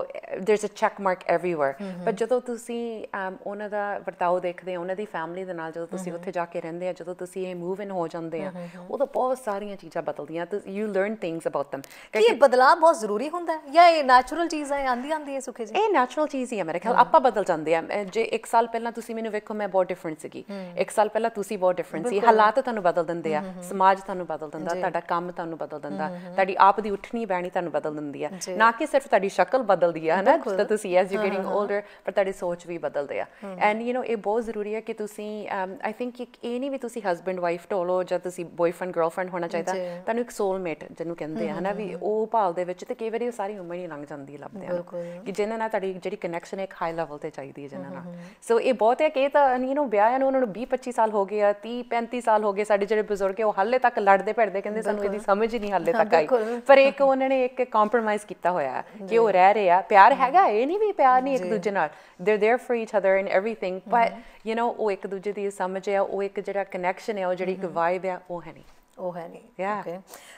there is a check mark everywhere ਪਰ ਜਦੋਂ ਤੁਸੀਂ um, ਉਹਨਾਂ ਦਾ ਵਰਤਾਓ ਦੇਖਦੇ ਹੋ ਉਹਨਾਂ ਦੀ ਫੈਮਿਲੀ ਦੇ ਨਾਲ ਜਦੋਂ ਤੁਸੀਂ ਉੱਥੇ ਜਾ ਕੇ ਰਹਿੰਦੇ ਆ ਜਦੋਂ ਤੁਸੀਂ ਇਹ ਮੂਵ ਇਨ ਹੋ ਜਾਂਦੇ ਆ ਉਦੋਂ ਬਹੁਤ ਸਾਰੀਆਂ ਚੀਜ਼ਾਂ ਬਦਲਦੀਆਂ ਤੇ you learn things about them ਕਿ ਇਹ ਬਦਲਾਅ ਬਹੁਤ ਜ਼ਰੂਰੀ ਹੁੰਦਾ ਹੈ ਜਾਂ ਇਹ ਨੈਚੁਰਲ ਚੀਜ਼ ਹੈ ਆਂਦੀ ਆਂਦੀ ਹੈ ਸੁਖੇ ਜੀ ਇਹ ਨੈਚੁਰਲ ਚੀਜ਼ ਹੀ ਹੈ ਮੇਰੇ ਖਿਆਲ ਆਪਾਂ ਬਦਲ ਜਾਂਦੇ ਆ ਜੇ 1 ਸਾਲ ਪਹਿਲਾਂ ਤੁਸੀਂ ਮੈਨੂੰ ਵੇਖੋ ਮੈਂ ਬਹੁਤ ਡਿਫਰੈਂਟ ਸੀਗੀ 1 ਸਾਲ ਪਹਿਲਾਂ ਤੁਸੀਂ ਬਹੁਤ ਡਿਫਰੈਂਟ ਸੀ ਹਾਲਾਤ ਤੁਹਾਨੂੰ ਬਦਲ ਦਿੰਦੇ ਆ ਸਮਾਜ ਤੁਹਾਨੂੰ ਬਦਲ ਦਿੰਦਾ ਤੁਹਾਡਾ ਕੰਮ ਤੁਹਾਨੂੰ ਬਦਲ ਦਿੰਦਾ ਤੁਹਾਡੀ ਆਪ ਦੀ ਉੱਠਣੀ ਬਹਿਣੀ ਤੁਹਾਨੂੰ ਬਦਲ ਦਿੰਦੀ ਆ ਨਾ ਕਿ ਸਿਰਫ ਤੁਹਾਡੀ ਸ਼ਕਲ ਬਦਲਦੀ ਆ ਹਨਾ ਜਿੱਦਾਂ ਤੁਸੀਂ ਐਸ ਯੂ ਗੈਟਿੰਗ 올ਡਰ ਪਰ ਤੁਹਾਡੀ ਸੋਚ ਵੀ ਬਦਲਦੇ ਆ ਐਂਡ ਯੂ نو ਇਹ ਬਹੁਤ ਜ਼ਰੂਰੀ ਹੈ ਕਿ ਤੁਸੀਂ ਆਈ ਥਿੰਕ ਇਹ ਨਹੀਂ ਵੀ ਤੁਸੀਂ ਹਸਬੰਡ ਵਾਈਫ ਟੋਲੋ ਜਾਂ ਤੁਸੀਂ ਬॉयਫ੍ਰੈਂਡ ਗਰਲਫ੍ਰੈਂਡ ਹੋਣਾ ਚਾਹੀਦਾ ਤੁਹਾਨੂੰ ਇੱਕ ਸੋਲਮੇਟ ਜਿਹਨੂੰ ਕਹਿੰਦੇ ਆ ਹਨਾ ਵੀ ਉਹ ਭਾਲ ਦੇ ਵਿੱਚ ਤੇ ਕਈ ਵਾਰੀ ਉਹ ਸਾਰੀ ਉਮਰ ਹੀ ਲੰਘ ਜਾਂਦੀ ਲੱਭਦੇ ਆ ਕਿ ਜਿਹਨਾਂ ਨਾਲ ਤੁਹਾਡੀ ਜਿਹੜੀ ਕਨੈਕਸ਼ਨ ਇੱਕ ਹਾਈ ਲੈਵਲ ਤੇ ਚਾਹੀਦੀ ਹੈ ਜਿਹਨਾਂ ਨਾਲ ਸੋ ਇਹ ਬਹੁਤ ਹੈ ਕਿ ਇਹ ਤਾਂ ਯੂ نو ਵਿਆਹ ਨੂੰ ਉਹਨਾਂ ਨੂੰ 20 25 ਸਾਲ ਹੋ ਗਏ ਆ 30 35 ਸਾਲ ਹੋ ਗਏ ਸਾਡੇ ਜਿਹੜੇ ਬਜ਼ੁਰਗ ਹੈ ਉਹ ਹਾਲੇ ਤੱਕ ਲੜਦੇ ਭੜਦੇ ਕਹਿੰਦੇ ਸਾਨੂੰ ਇਹਦੀ ਸਮਝ ਹੀ ਨਹੀਂ ਹਾਲੇ ਤੱਕ ਆਈ ਪਰ ਇੱਕ ਉਹਨਾਂ ਨੇ ਇੱਕ ਕੰਪਰੋਮਾਈਜ਼ ਕੀਤਾ ਹੋਇਆ ਕਿ ਉਹ ਰਹਿ ਰਹੇ ਆ ਪਿਆਰ ਹੈਗਾ ਇਹ ਨਹੀਂ ਵੀ ਪਿਆਰ ਨਹੀਂ ਇੱਕ ਦੂਜੇ ਨਾਲ ਦੇ there for each other in everything but you know ਉਹ ਇੱਕ ਦੂਜੇ ਦੀ ਸਮਝ ਆ ਉਹ ਇੱਕ ਜਿਹੜਾ ਕਨੈਕਸ਼ਨ ਹੈ ਉਹ ਜਿਹੜੀ ਇੱਕ ਵਾਈਬ ਆ ਉਹ ਹੈ ਨਹੀਂ ਉਹ ਹੈ ਨਹੀਂ ਓਕੇ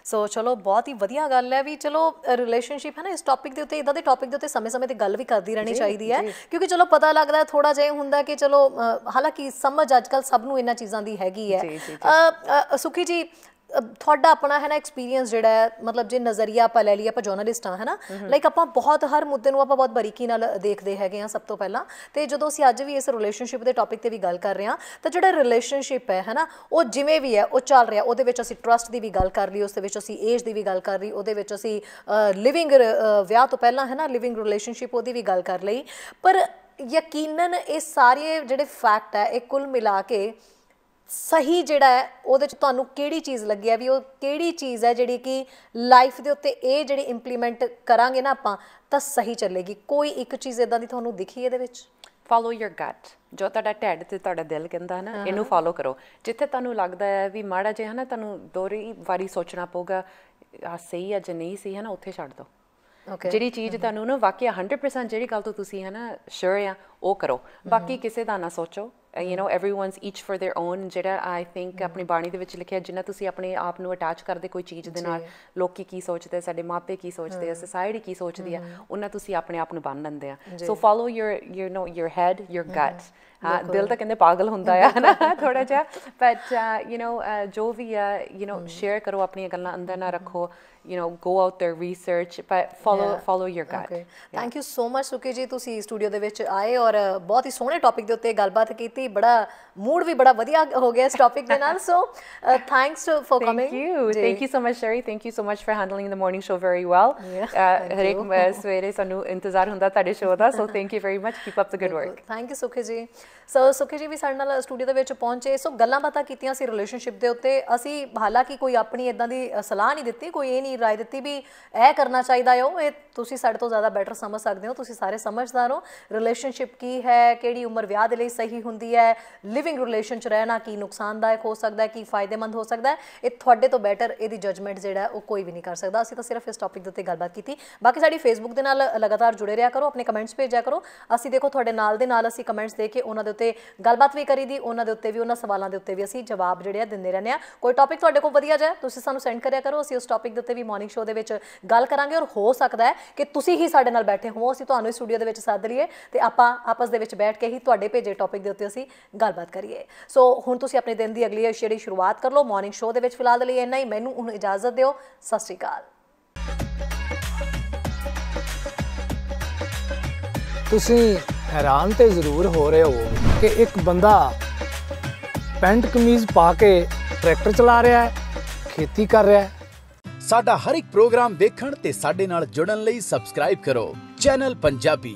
ਸੋ ਚਲੋ ਬਹੁਤ ਹੀ ਵਧੀਆ ਗੱਲ ਹੈ ਵੀ ਚਲੋ ਰਿਲੇਸ਼ਨਸ਼ਿਪ ਹੈ ਨਾ ਇਸ ਟੌਪਿਕ ਦੇ ਉੱਤੇ ਇਦਾਂ ਦੇ ਟੌਪਿਕ ਦੇ ਉੱਤੇ ਸਮੇਂ-ਸਮੇਂ ਤੇ ਗੱਲ ਵੀ ਕਰਦੀ ਰਹਿਣੀ ਚਾਹੀਦੀ ਹੈ ਕਿਉਂਕਿ ਚਲੋ ਪਤਾ ਲੱਗਦਾ ਥੋੜਾ ਜਿਹਾ ਹੁੰਦਾ ਕਿ ਚਲੋ ਹਾਲਾਂਕਿ ਸਮਝ ਅੱਜਕੱਲ ਸਭ ਨੂੰ ਇਹਨਾਂ ਚੀਜ਼ਾਂ ਦੀ ਹੈਗੀ ਹੈ ਸੁਖੀ ਜੀ ਤੁਹਾਡਾ ਆਪਣਾ ਹੈ ਨਾ ਐਕਸਪੀਰੀਅੰਸ ਜਿਹੜਾ ਹੈ ਮਤਲਬ ਜੇ ਨਜ਼ਰੀਆ ਆਪਾਂ ਲੈ ਲਈ ਆਪਾਂ ਜਰਨਲਿਸਟ ਆ ਹੈ ਨਾ ਲਾਈਕ ਆਪਾਂ ਬਹੁਤ ਹਰ ਮੁੱਦੇ ਨੂੰ ਆਪਾਂ ਬਹੁਤ ਬਰੀਕੀ ਨਾਲ ਦੇਖਦੇ ਹੈਗੇ ਆ ਸਭ ਤੋਂ ਪਹਿਲਾਂ ਤੇ ਜਦੋਂ ਅਸੀਂ ਅੱਜ ਵੀ ਇਸ ਰਿਲੇਸ਼ਨਸ਼ਿਪ ਦੇ ਟੌਪਿਕ ਤੇ ਵੀ ਗੱਲ ਕਰ ਰਹੇ ਆ ਤਾਂ ਜਿਹੜਾ ਰਿਲੇਸ਼ਨਸ਼ਿਪ ਹੈ ਹੈ ਨਾ ਉਹ ਜਿਵੇਂ ਵੀ ਹੈ ਉਹ ਚੱਲ ਰਿਹਾ ਉਹਦੇ ਵਿੱਚ ਅਸੀਂ ਟਰਸਟ ਦੀ ਵੀ ਗੱਲ ਕਰ ਲਈ ਉਸ ਦੇ ਵਿੱਚ ਅਸੀਂ ਏਜ ਦੀ ਵੀ ਗੱਲ ਕਰ ਲਈ ਉਹਦੇ ਵਿੱਚ ਅਸੀਂ ਲਿਵਿੰਗ ਵਿਆਹ ਤੋਂ ਪਹਿਲਾਂ ਹੈ ਨਾ ਲਿਵਿੰਗ ਰਿਲੇਸ਼ਨਸ਼ਿਪ ਉਹਦੀ ਵੀ ਗੱਲ ਕਰ ਲਈ ਪਰ ਯਕੀਨਨ ਇਹ ਸਾਰੇ ਜਿਹੜੇ ਫੈਕਟ ਹੈ ਇਹ ਕੁੱਲ ਮਿਲਾ ਕੇ ਸਹੀ ਜਿਹੜਾ ਹੈ ਉਹਦੇ ਚ ਤੁਹਾਨੂੰ ਕਿਹੜੀ ਚੀਜ਼ ਲੱਗੀ ਹੈ ਵੀ ਉਹ ਕਿਹੜੀ ਚੀਜ਼ ਹੈ ਜਿਹੜੀ ਕਿ ਲਾਈਫ ਦੇ ਉੱਤੇ ਇਹ ਜਿਹੜੀ ਇੰਪਲੀਮੈਂਟ ਕਰਾਂਗੇ ਨਾ ਆਪਾਂ ਤਾਂ ਸਹੀ ਚੱਲੇਗੀ ਕੋਈ ਇੱਕ ਚੀਜ਼ ਇਦਾਂ ਦੀ ਤੁਹਾਨੂੰ ਦਿਖੀ ਇਹਦੇ ਵਿੱਚ ਫਾਲੋ ਯਰ ਗਟ ਜੋ ਤੁਹਾਡਾ ਟੈਡ ਤੇ ਤੁਹਾਡਾ ਦਿਲ ਕਹਿੰਦਾ ਹੈ ਨਾ ਇਹਨੂੰ ਫਾਲੋ ਕਰੋ ਜਿੱਥੇ ਤੁਹਾਨੂੰ ਲੱਗਦਾ ਹੈ ਵੀ ਮਾੜਾ ਜਿਹਾ ਨਾ ਤੁਹਾਨੂੰ ਦੋਰੀ ਵਾਰੀ ਸੋਚਣਾ ਪਊਗਾ ਆ ਸਹੀ ਹੈ ਜਾਂ ਨਹੀਂ ਸਹੀ ਹੈ ਨਾ ਉੱਥੇ ਛੱਡ ਦਿਓ ਜਿਹੜੀ ਚੀਜ਼ ਤੁਹਾਨੂੰ ਨਾ ਵਾਕਿਆ 100% ਜਿਹੜੀ ਗੱਲ ਤੋਂ ਤੁਸੀਂ ਹੈ ਨਾ ਸ਼ੋਰ ਆ ਉਹ ਕਰੋ ਬਾਕੀ ਕਿਸੇ ਦਾ ਨਾ ਸੋਚੋ you know everyone's each for their own ਜਿਹੜਾ ਆਈ ਥਿੰਕ ਆਪਣੀ ਬਾਣੀ ਦੇ ਵਿੱਚ ਲਿਖਿਆ ਜਿੰਨਾ ਤੁਸੀਂ ਆਪਣੇ ਆਪ ਨੂੰ ਅਟੈਚ ਕਰਦੇ ਕੋਈ ਚੀਜ਼ ਦੇ ਨਾਲ ਲੋਕੀ ਕੀ ਸੋਚਦੇ ਸਾਡੇ ਮਾਪੇ ਕੀ ਸੋਚਦੇ ਆ ਸੋਸਾਇਟੀ ਕੀ ਸੋਚਦੀ ਆ ਉਹਨਾਂ ਤੁਸੀਂ ਆਪਣੇ ਆਪ ਨੂੰ ਬੰਨ ਲੈਂਦੇ ਆ so follow your you know your head your gut ਹਾਂ ਦਿਲ ਤਾਂ ਕਹਿੰਦੇ ਪਾਗਲ ਹੁੰਦਾ ਆ ਨਾ ਥੋੜਾ ਜਿਹਾ ਬਟ ਯੂ نو ਜੋ ਵੀ ਆ ਯੂ نو ਸ਼ੇਅਰ ਕਰੋ ਆਪਣੀਆਂ ਗੱਲਾਂ ਅੰਦਰ ਨਾ ਰੱਖੋ you know go out there research but follow follow your gut thank you so much Suki ji ਤੁਸੀਂ ਸਟੂਡੀਓ ਦੇ ਵਿੱਚ ਆਏ ਔਰ ਔਰ ਬਹੁਤ ਹੀ ਸੋਹਣੇ ਟੌਪਿਕ ਦੇ ਉੱਤੇ ਗੱਲਬਾਤ ਕੀਤੀ ਬੜਾ ਮੂਡ ਵੀ ਬੜਾ ਵਧੀਆ ਹੋ ਗਿਆ ਇਸ ਟੌਪਿਕ ਦੇ ਨਾਲ so thanks for coming thank you thank you so much Sherry thank you so much for handling the morning show very well ਹਰੇਕ ਸਵੇਰੇ ਸਾਨੂੰ ਇੰਤਜ਼ਾਰ ਹੁੰਦਾ ਤੁਹਾਡੇ ਸ਼ੋ ਦਾ so thank you very much keep up the good work thank you Sukhe ji so ਸੁਖੇ ਜੀ ਵੀ ਸਾਡੇ ਨਾਲ ਸਟੂਡੀਓ ਦੇ ਵਿੱਚ ਪਹੁੰਚੇ ਸੋ ਗੱਲਾਂ ਬਾਤਾਂ ਕੀਤੀਆਂ ਸੀ ਰਿਲੇਸ਼ਨਸ਼ਿਪ ਦੇ ਉੱਤੇ ਅਸੀਂ ਹਾਲਾਂਕਿ ਕੋਈ ਆਪਣੀ ਇਦਾਂ ਦੀ ਸਲਾਹ ਨਹੀਂ ਦਿੱਤੀ ਕੋਈ ਇਹ ਨਹੀਂ رائے ਦਿੱਤੀ ਵੀ ਇਹ ਕਰਨਾ ਚਾਹੀਦਾ ਹੈ ਉਹ ਇਹ ਤੁਸੀਂ ਸਾਡੇ ਤੋਂ ਜ਼ਿਆਦਾ ਬੈਟਰ ਸਮਝ ਸਕਦੇ ਹੋ ਤੁਸੀਂ ਸਾਰੇ ਸਮਝਦਾਰ ਹੋ ਰਿਲੇਸ਼ਨਸ਼ਿਪ ਕੀ ਹੈ ਕਿਹੜੀ ਉਮਰ ਵਿਆਹ ਦੇ ਲਈ ਸਹੀ ਹੁੰਦੀ ਹੈ ਲਿਵਿੰਗ ਰਿਲੇਸ਼ਨ 'ਚ ਰਹਿਣਾ ਕੀ ਨੁਕਸਾਨਦਾਇਕ ਹੋ ਸਕਦਾ ਹੈ ਕੀ ਫਾਇਦੇਮੰਦ ਹੋ ਸਕਦਾ ਹੈ ਇਹ ਤੁਹਾਡੇ ਤੋਂ ਬੈਟਰ ਇਹਦੀ ਜਜਮੈਂਟ ਜਿਹੜਾ ਉਹ ਕੋਈ ਵੀ ਨਹੀਂ ਕਰ ਸਕਦਾ ਅਸੀਂ ਤਾਂ ਸਿਰਫ ਇਸ ਟੌਪਿਕ ਦੇ ਉੱਤੇ ਗੱਲਬਾਤ ਕੀਤੀ ਬਾਕੀ ਸਾਡੀ ਫੇਸਬੁੱਕ ਦੇ ਨਾਲ ਲਗਾਤਾਰ ਜੁੜੇ ਰਿਹਾ ਕਰੋ ਆਪਣੇ ਕਮੈਂਟਸ ਭੇਜਿਆ ਕਰੋ ਅਸੀਂ ਦੇਖੋ ਤੁਹਾਡੇ ਨਾਲ ਦੇ ਨਾਲ ਅਸੀਂ ਕਮੈਂਟਸ ਦੇ ਕੇ ਉਹਨਾਂ ਦੇ ਉੱਤੇ ਗੱਲਬਾਤ ਵੀ ਕਰੀਦੀ ਉਹਨਾਂ ਦੇ ਉੱਤੇ ਵੀ ਉਹਨਾਂ ਸਵਾਲਾਂ ਦੇ ਉੱਤੇ ਵੀ ਅਸੀਂ ਜਵਾਬ ਜਿਹੜੇ ਆ ਦਿੰਦੇ ਰਹਿੰਦੇ ਆ ਕੋਈ ਟੌਪਿਕ ਤੁਹਾਡੇ ਕੋਲ ਵਧੀਆ ਜਾਏ ਤੁਸੀਂ ਸਾਨੂੰ ਸੈਂਡ ਕਰਿਆ ਕਰੋ ਅਸੀਂ ਉਸ ਟੌਪਿਕ ਦੇ ਉੱਤੇ ਵੀ ਮਾਰਨਿੰਗ ਸ਼ੋਅ ਦੇ ਵਿੱਚ ਗੱਲ ਕਰਾਂਗੇ ਔਰ ਹੋ ਸਕਦਾ ਹੈ ਕਿ ਤੁਸੀਂ ਹੀ ਸਾਡੇ ਨਾਲ ਬੈਠੇ ਹੋਵੋ ਅਸੀਂ ਤੁਹਾਨੂੰ ਇਸ ਸਟੂਡੀਓ ਦੇ ਵਿੱਚ ਸੱਦ ਲਈਏ ਤੇ ਆਪਾਂ ਆਪਸ ਦੇ ਵਿੱਚ ਬੈਠ ਕੇ ਹੀ ਤੁਹਾਡੇ ਭੇਜੇ ਟੌਪਿਕ ਦੇ ਉੱਤੇ ਅਸੀਂ ਗੱਲਬਾਤ ਕਰੀਏ ਸੋ ਹੁਣ ਤੁਸੀਂ ਆਪਣੇ ਦਿਨ ਦੀ ਅਗਲੀ ਜਿਹੜੀ ਸ਼ੁਰੂਆਤ ਕਰ ਲਓ ਮਾਰਨਿੰਗ ਸ਼ੋਅ ਦੇ ਵਿੱਚ ਫਿਲਹਾਲ ਲਈ ਇੰਨਾ ਹੀ ਮੈਨੂੰ ਹੁਣ ਇਜਾਜ਼ਤ ਦਿਓ ਸਤਿ ਸ਼੍ਰੀ ਅਕਾਲ ਤੁਸੀਂ ਹੈਰਾਨ ਤੇ ਜ਼ਰੂਰ ਹੋ ਰਹੇ ਹੋ ਕਿ ਇੱਕ ਬੰਦਾ ਪੈਂਟ ਕਮੀਜ਼ ਪਾ ਕੇ ਟਰੈਕਟਰ ਚਲਾ ਰਿਹਾ ਹੈ ਖੇਤੀ ਕਰ ਰਿਹਾ ਹੈ ਸਾਡਾ ਹਰ ਇੱਕ ਪ੍ਰੋਗਰਾਮ ਦੇਖਣ ਤੇ ਸਾਡੇ ਨਾਲ ਜੁੜਨ ਲਈ ਸਬਸਕ੍ਰਾਈਬ ਕਰੋ ਚੈਨਲ ਪੰਜਾਬੀ